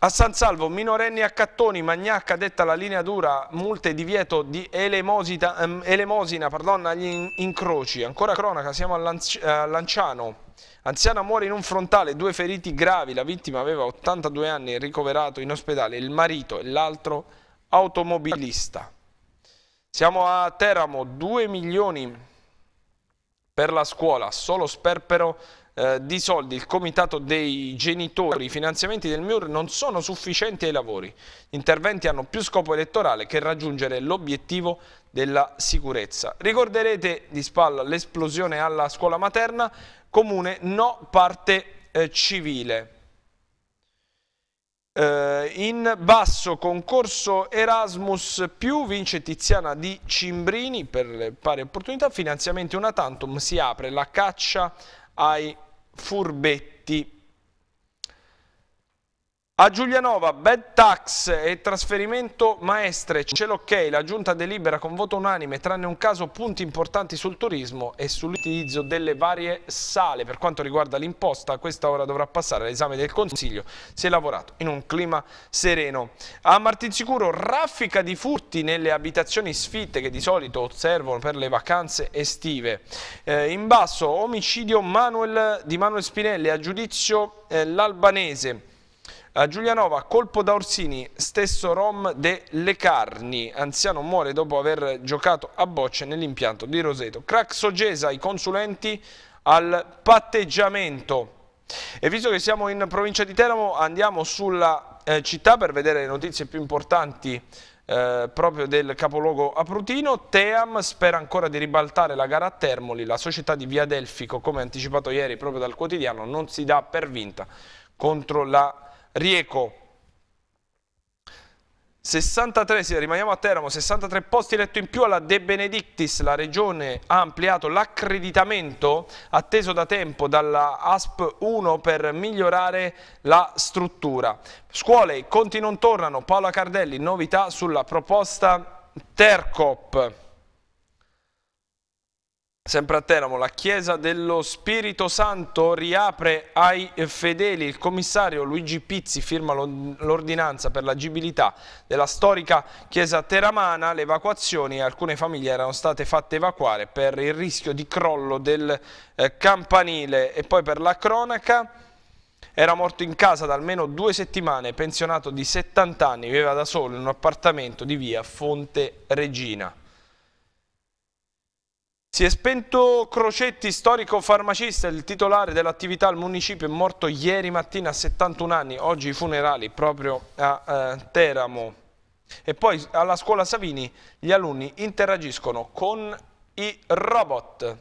A San Salvo, minorenni a Cattoni, Magnacca detta la linea dura, multe divieto di elemosita, ehm, elemosina pardon, agli incroci. Ancora cronaca, siamo a Lanciano. Anziana muore in un frontale, due feriti gravi, la vittima aveva 82 anni, ricoverato in ospedale, il marito e l'altro automobilista. Siamo a Teramo, 2 milioni per la scuola, solo sperpero eh, di soldi il comitato dei genitori, i finanziamenti del MIUR non sono sufficienti ai lavori. Gli interventi hanno più scopo elettorale che raggiungere l'obiettivo della sicurezza. Ricorderete di spalla l'esplosione alla scuola materna, comune no parte eh, civile. Eh, in basso concorso Erasmus più vince Tiziana di Cimbrini per le pari opportunità, finanziamenti una tantum, si apre la caccia ai furbetti a Giulianova, bed tax e trasferimento maestre, c'è l'ok, la giunta delibera con voto unanime, tranne un caso punti importanti sul turismo e sull'utilizzo delle varie sale. Per quanto riguarda l'imposta, questa ora dovrà passare all'esame del Consiglio, si è lavorato in un clima sereno. A Martinsicuro, raffica di furti nelle abitazioni sfitte che di solito servono per le vacanze estive. Eh, in basso, omicidio Manuel, di Manuel Spinelli, a giudizio eh, l'albanese. Eh, Giulianova, colpo da Orsini, stesso Rom de Le Carni, anziano muore dopo aver giocato a bocce nell'impianto di Roseto. Crack Sogesa, i consulenti al patteggiamento. E visto che siamo in provincia di Teramo andiamo sulla eh, città per vedere le notizie più importanti eh, proprio del capoluogo Aprutino. Team spera ancora di ribaltare la gara a Termoli, la società di Via Delfico come anticipato ieri proprio dal quotidiano non si dà per vinta contro la Rieco, 63, rimaniamo a Teramo, 63 posti letto in più alla De Benedictis, la regione ha ampliato l'accreditamento atteso da tempo dalla ASP 1 per migliorare la struttura. Scuole, conti non tornano, Paola Cardelli, novità sulla proposta Tercop. Sempre a Teramo, la Chiesa dello Spirito Santo riapre ai fedeli. Il commissario Luigi Pizzi firma l'ordinanza per l'agibilità della storica Chiesa Teramana. Le evacuazioni alcune famiglie erano state fatte evacuare per il rischio di crollo del eh, campanile. E poi per la cronaca... Era morto in casa da almeno due settimane, pensionato di 70 anni, viveva da solo in un appartamento di via Fonte Regina. Si è spento Crocetti, storico farmacista, il titolare dell'attività al municipio è morto ieri mattina a 71 anni, oggi i funerali proprio a eh, Teramo. E poi alla scuola Savini gli alunni interagiscono con i robot.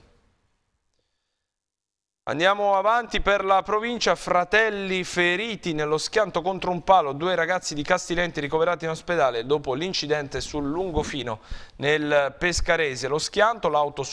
Andiamo avanti per la provincia, fratelli feriti nello schianto contro un palo, due ragazzi di Castilenti ricoverati in ospedale dopo l'incidente sul Lungofino nel Pescarese. Lo schianto, l'Audi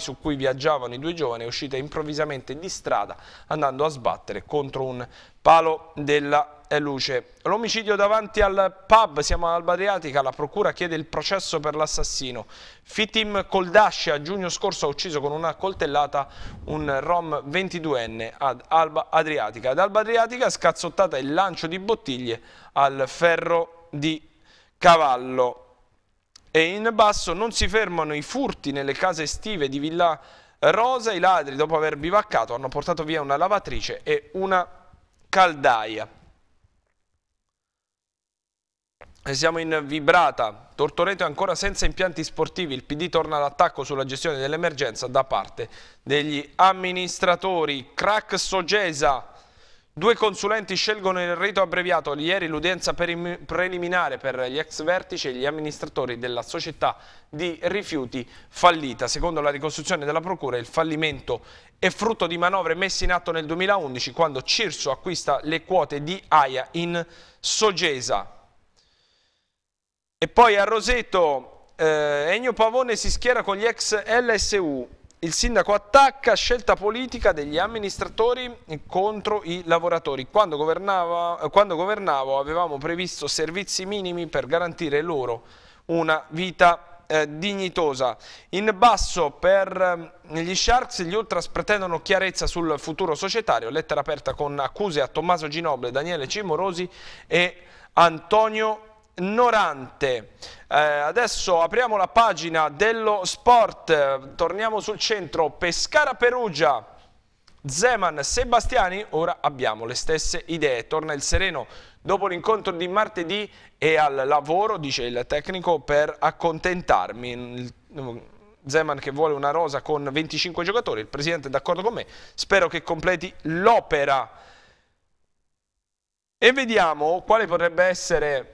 su, su cui viaggiavano i due giovani è uscita improvvisamente di strada andando a sbattere contro un palo della luce. L'omicidio davanti al pub, siamo all'Alba Adriatica, la procura chiede il processo per l'assassino. Fitim Koldasci a giugno scorso ha ucciso con una coltellata un rom 22enne ad Alba Adriatica. Ad Alba Adriatica scazzottata il lancio di bottiglie al ferro di cavallo. E in basso non si fermano i furti nelle case estive di Villa Rosa. I ladri, dopo aver bivaccato, hanno portato via una lavatrice e una caldaia. Siamo in vibrata, Tortoreto è ancora senza impianti sportivi, il PD torna all'attacco sulla gestione dell'emergenza da parte degli amministratori. Crack Sogesa, due consulenti scelgono il rito abbreviato, ieri l'udienza preliminare per gli ex vertici e gli amministratori della società di rifiuti fallita. Secondo la ricostruzione della procura il fallimento è frutto di manovre messe in atto nel 2011 quando Cirso acquista le quote di AIA in Sogesa. E poi a Roseto eh, Ennio Pavone si schiera con gli ex LSU. Il sindaco attacca scelta politica degli amministratori contro i lavoratori. Quando, eh, quando governavo avevamo previsto servizi minimi per garantire loro una vita eh, dignitosa. In basso per eh, gli Sharks gli Ultras pretendono chiarezza sul futuro societario. Lettera aperta con accuse a Tommaso Ginoble, Daniele Cimorosi e Antonio Norante. Eh, adesso apriamo la pagina dello sport, torniamo sul centro, Pescara-Perugia. Zeman, Sebastiani, ora abbiamo le stesse idee. Torna il Sereno dopo l'incontro di martedì e al lavoro, dice il tecnico, per accontentarmi. Mm, Zeman che vuole una rosa con 25 giocatori, il presidente è d'accordo con me, spero che completi l'opera. E vediamo quale potrebbe essere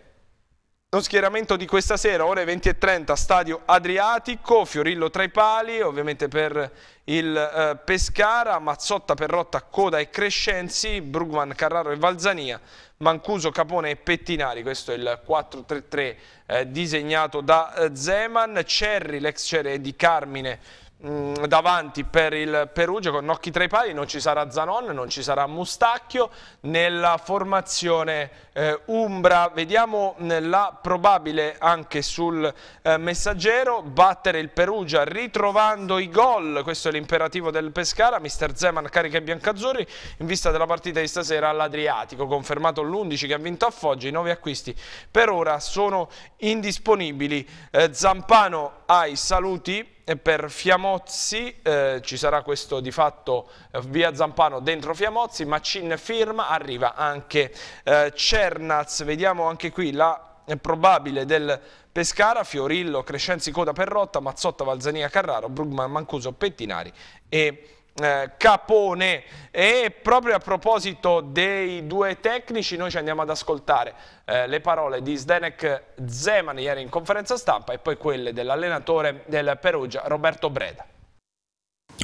lo schieramento di questa sera, ore 20.30, stadio Adriatico, Fiorillo tra i pali, ovviamente per il eh, Pescara, Mazzotta, per Rotta, Coda e Crescenzi, Brugman, Carraro e Valzania, Mancuso, Capone e Pettinari, questo è il 4-3-3 eh, disegnato da eh, Zeman, Cerri, l'ex Cerri di Carmine, Mm, davanti per il Perugia con occhi tra i pali, non ci sarà Zanon, non ci sarà Mustacchio nella formazione eh, Umbra, vediamo mm, la probabile anche sul eh, messaggero, battere il Perugia ritrovando i gol, questo è l'imperativo del Pescara, mister Zeman carica i biancazzurri in vista della partita di stasera all'Adriatico, confermato l'11 che ha vinto a Foggia, i nuovi acquisti per ora sono indisponibili, eh, Zampano ai saluti per Fiamozzi eh, ci sarà questo di fatto eh, via Zampano dentro Fiamozzi, Macin firma, arriva anche eh, Cernaz, vediamo anche qui la probabile del Pescara, Fiorillo, Crescenzi, Coda, Perrotta, Mazzotta, Valzania, Carraro, Brugman, Mancuso, Pettinari e eh, Capone. E proprio a proposito dei due tecnici, noi ci andiamo ad ascoltare eh, le parole di Zdenek Zeman ieri in conferenza stampa e poi quelle dell'allenatore del Perugia, Roberto Breda.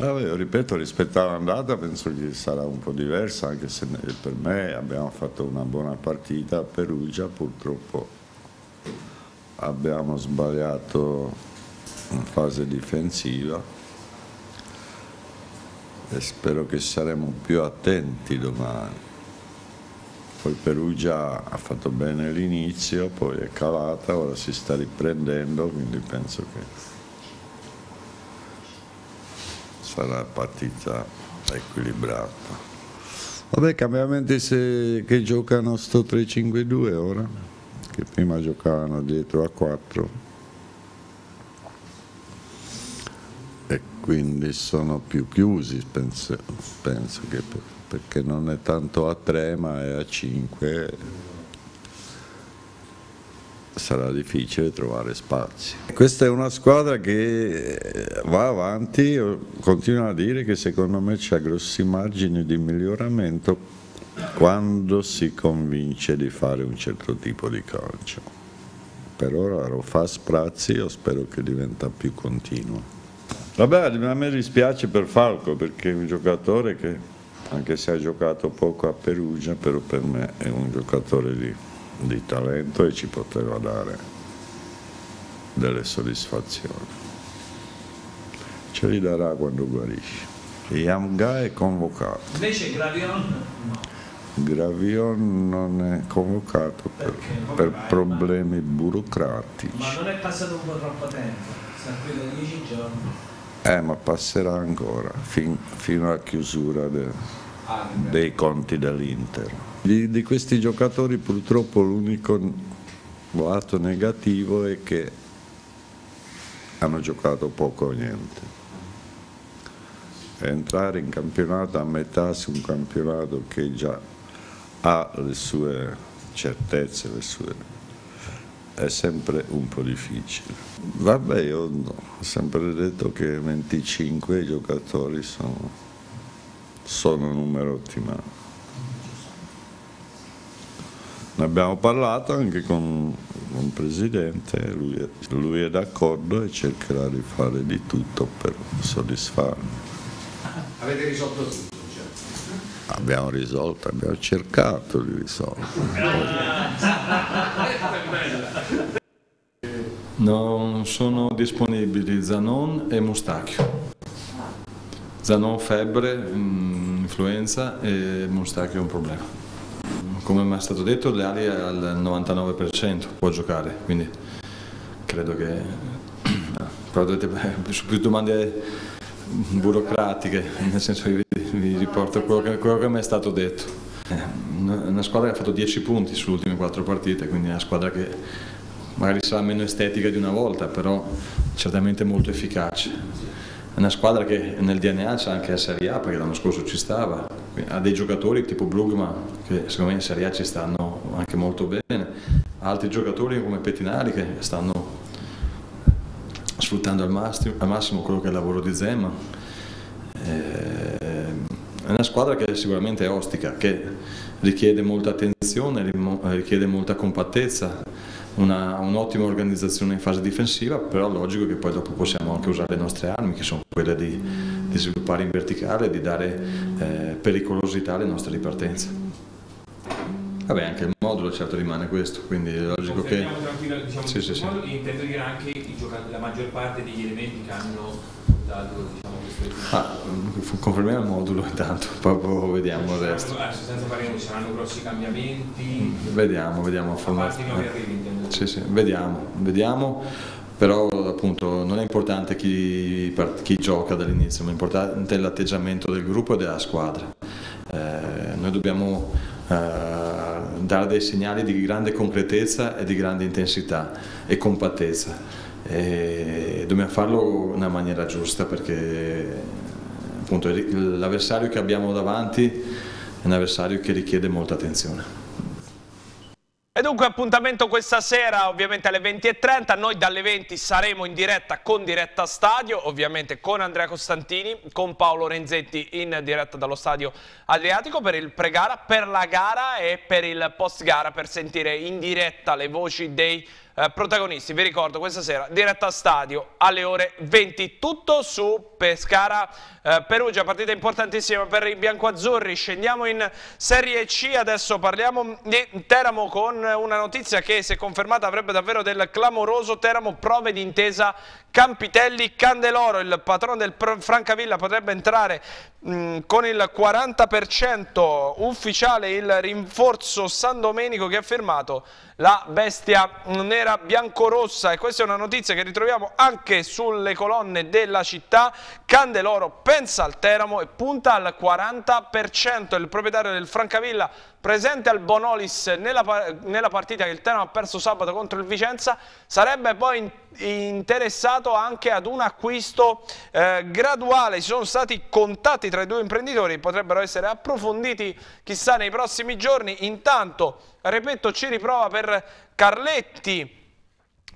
Ah, io ripeto, rispetto all'andata penso che sarà un po' diversa, anche se per me abbiamo fatto una buona partita a Perugia, purtroppo abbiamo sbagliato in fase difensiva e spero che saremo più attenti domani. Poi Perugia ha fatto bene l'inizio, poi è calata, ora si sta riprendendo, quindi penso che sarà partita equilibrata. Vabbè, cambiamenti se... che giocano sto 3-5-2 ora, che prima giocavano dietro a 4. quindi sono più chiusi, penso, penso che, perché non è tanto a 3 ma è a 5 sarà difficile trovare spazi. Questa è una squadra che eh, va avanti, continua a dire che secondo me c'è grossi margini di miglioramento quando si convince di fare un certo tipo di calcio. Per ora lo fa sprazzi, io spero che diventa più continuo. Vabbè, a me dispiace per Falco perché è un giocatore che, anche se ha giocato poco a Perugia, però per me è un giocatore di, di talento e ci poteva dare delle soddisfazioni. Ce li darà quando guarisce. Yamga è convocato. Invece Gravion no. Gravion non è convocato per, per vai, problemi ma... burocratici. Ma non è passato un po' troppo tempo, sta qui da 10 giorni. Eh, ma passerà ancora fin, fino alla chiusura de, dei conti dell'Inter. Di, di questi giocatori purtroppo l'unico lato negativo è che hanno giocato poco o niente. Entrare in campionato a metà su un campionato che già ha le sue certezze, le sue è sempre un po' difficile. Vabbè, io no. ho sempre detto che 25 giocatori sono, sono un numero ottimale. Ne abbiamo parlato anche con, un presidente, lui è, lui è d'accordo e cercherà di fare di tutto per soddisfarmi. Avete risolto tutto? Certo. Abbiamo risolto, abbiamo cercato di risolvere. Ah. Non sono disponibili Zanon e Mustacchio. Zanon febbre, mm, influenza e Mustacchio è un problema. Come mi è stato detto, Leali è al 99% può giocare, quindi credo che... Però dovete... su più domande burocratiche, nel senso che vi, vi riporto quello che, quello che mi è stato detto. Eh, una squadra che ha fatto 10 punti sulle ultime 4 partite, quindi è una squadra che magari sarà meno estetica di una volta, però certamente molto efficace. È una squadra che nel DNA c'è anche la Serie A, perché l'anno scorso ci stava, ha dei giocatori tipo Brugman che secondo me in Serie A ci stanno anche molto bene, ha altri giocatori come Pettinari che stanno sfruttando al massimo, al massimo quello che è il lavoro di Zemma. Eh, è una squadra che sicuramente è ostica, che richiede molta attenzione, richiede molta compattezza, un'ottima un organizzazione in fase difensiva, però è logico che poi dopo possiamo anche usare le nostre armi, che sono quelle di, di sviluppare in verticale, di dare eh, pericolosità alle nostre ripartenze. Vabbè, anche il modulo certo rimane questo, quindi è logico che... Diciamo, sì, sì, sì. intendo dire anche la maggior parte degli elementi che hanno dato diciamo, ah, mm, Confermiamo il modulo intanto, poi vediamo il cioè, resto. Eh, cioè, senza fare ci saranno grossi cambiamenti. Vediamo, vediamo. Formati nuovi arrivi Sì, sì, vediamo, vediamo. Però appunto non è importante chi, chi gioca dall'inizio, ma è importante l'atteggiamento del gruppo e della squadra. Eh, noi dobbiamo eh, dare dei segnali di grande concretezza e di grande intensità e compattezza e dobbiamo farlo una maniera giusta perché appunto l'avversario che abbiamo davanti è un avversario che richiede molta attenzione. E dunque appuntamento questa sera ovviamente alle 20.30, noi dalle 20 saremo in diretta con Diretta Stadio, ovviamente con Andrea Costantini, con Paolo Renzetti in diretta dallo Stadio Adriatico per il pre-gara, per la gara e per il post-gara per sentire in diretta le voci dei eh, protagonisti, vi ricordo, questa sera diretta a stadio alle ore 20, tutto su Pescara eh, Perugia, partita importantissima per i biancoazzurri, scendiamo in Serie C, adesso parliamo di Teramo con una notizia che se confermata avrebbe davvero del clamoroso Teramo prove d'intesa Campitelli Candeloro, il patrono del Francavilla potrebbe entrare mh, mm, con il 40% ufficiale il rinforzo San Domenico che ha firmato la bestia nera biancorossa e questa è una notizia che ritroviamo anche sulle colonne della città Candeloro pensa al Teramo e punta al 40% il proprietario del Francavilla presente al Bonolis nella, nella partita che il Teramo ha perso sabato contro il Vicenza, sarebbe poi in, interessato anche ad un acquisto eh, graduale. Ci sono stati contatti tra i due imprenditori, potrebbero essere approfonditi chissà nei prossimi giorni. Intanto, ripeto, ci riprova per Carletti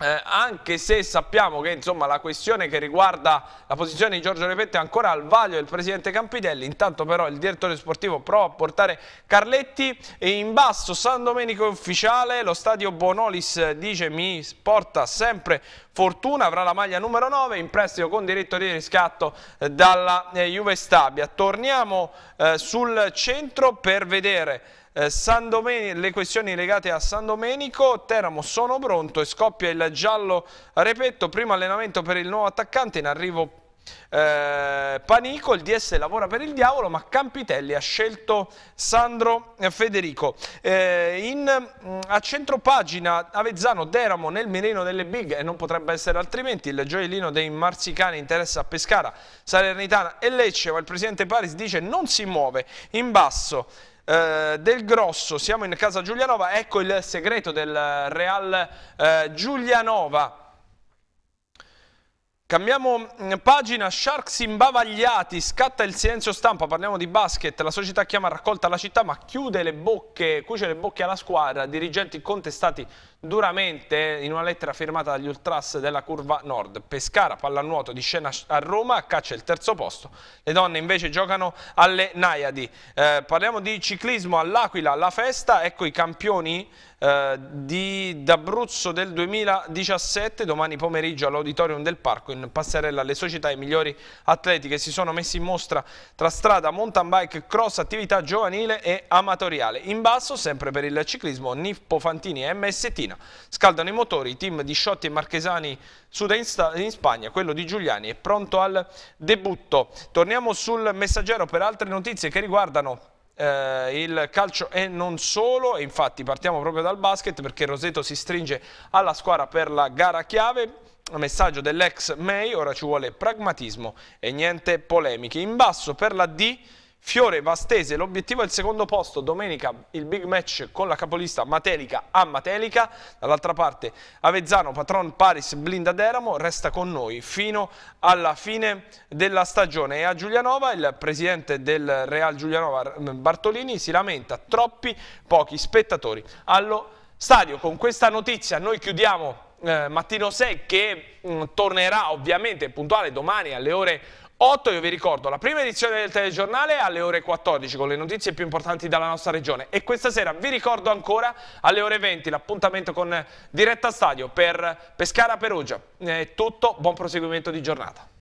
eh, anche se sappiamo che insomma, la questione che riguarda la posizione di Giorgio Repetto è ancora al vaglio del presidente Campidelli, intanto però il direttore sportivo prova a portare Carletti e in basso San Domenico ufficiale, lo stadio Bonolis eh, dice mi porta sempre fortuna, avrà la maglia numero 9 in prestito con diritto di riscatto eh, dalla eh, Juve Stabia. Torniamo eh, sul centro per vedere eh, le questioni legate a San Domenico, Teramo sono pronto e scoppia il giallo Repetto, primo allenamento per il nuovo attaccante in arrivo eh, Panico, il DS lavora per il diavolo ma Campitelli ha scelto Sandro Federico eh, in, mm, a centropagina Avezzano Deramo nel mirino delle big e non potrebbe essere altrimenti il gioiellino dei marzicani interessa a Pescara Salernitana e Lecce ma il presidente Paris dice non si muove in basso eh, del Grosso, siamo in casa Giulianova, ecco il segreto del Real eh, Giulianova. Cambiamo mm, pagina, Sharks imbavagliati, scatta il silenzio stampa, parliamo di basket, la società chiama raccolta alla città ma chiude le bocche, cuce le bocche alla squadra, dirigenti contestati duramente in una lettera firmata dagli ultras della curva nord. Pescara, pallanuoto di scena a Roma, caccia il terzo posto. Le donne invece giocano alle Naiadi. Eh, parliamo di ciclismo all'Aquila, alla festa, ecco i campioni eh, d'Abruzzo del 2017, domani pomeriggio all'auditorium del parco in passerella le società e i migliori atleti che si sono messi in mostra tra strada, mountain bike, cross, attività giovanile e amatoriale. In basso sempre per il ciclismo Nippo Fantini e MST Fiorentina. Scaldano i motori, i team di Sciotti e Marchesani suda in, in, Spagna, quello di Giuliani è pronto al debutto. Torniamo sul messaggero per altre notizie che riguardano eh, il calcio e non solo, e infatti partiamo proprio dal basket perché Roseto si stringe alla squadra per la gara chiave. Messaggio dell'ex May, ora ci vuole pragmatismo e niente polemiche. In basso per la D Fiore Vastese, l'obiettivo è il secondo posto, domenica il big match con la capolista Matelica a Matelica, dall'altra parte Avezzano, Patron Paris, Blinda Deramo, resta con noi fino alla fine della stagione e a Giulianova il presidente del Real Giulianova mm, Bartolini si lamenta troppi pochi spettatori allo stadio. Con questa notizia noi chiudiamo eh, Mattino 6 che mh, mm, tornerà ovviamente puntuale domani alle ore 8 io vi ricordo la prima edizione del telegiornale alle ore 14 con le notizie più importanti della nostra regione e questa sera vi ricordo ancora alle ore 20 l'appuntamento con Diretta Stadio per Pescara Perugia. È tutto, buon proseguimento di giornata.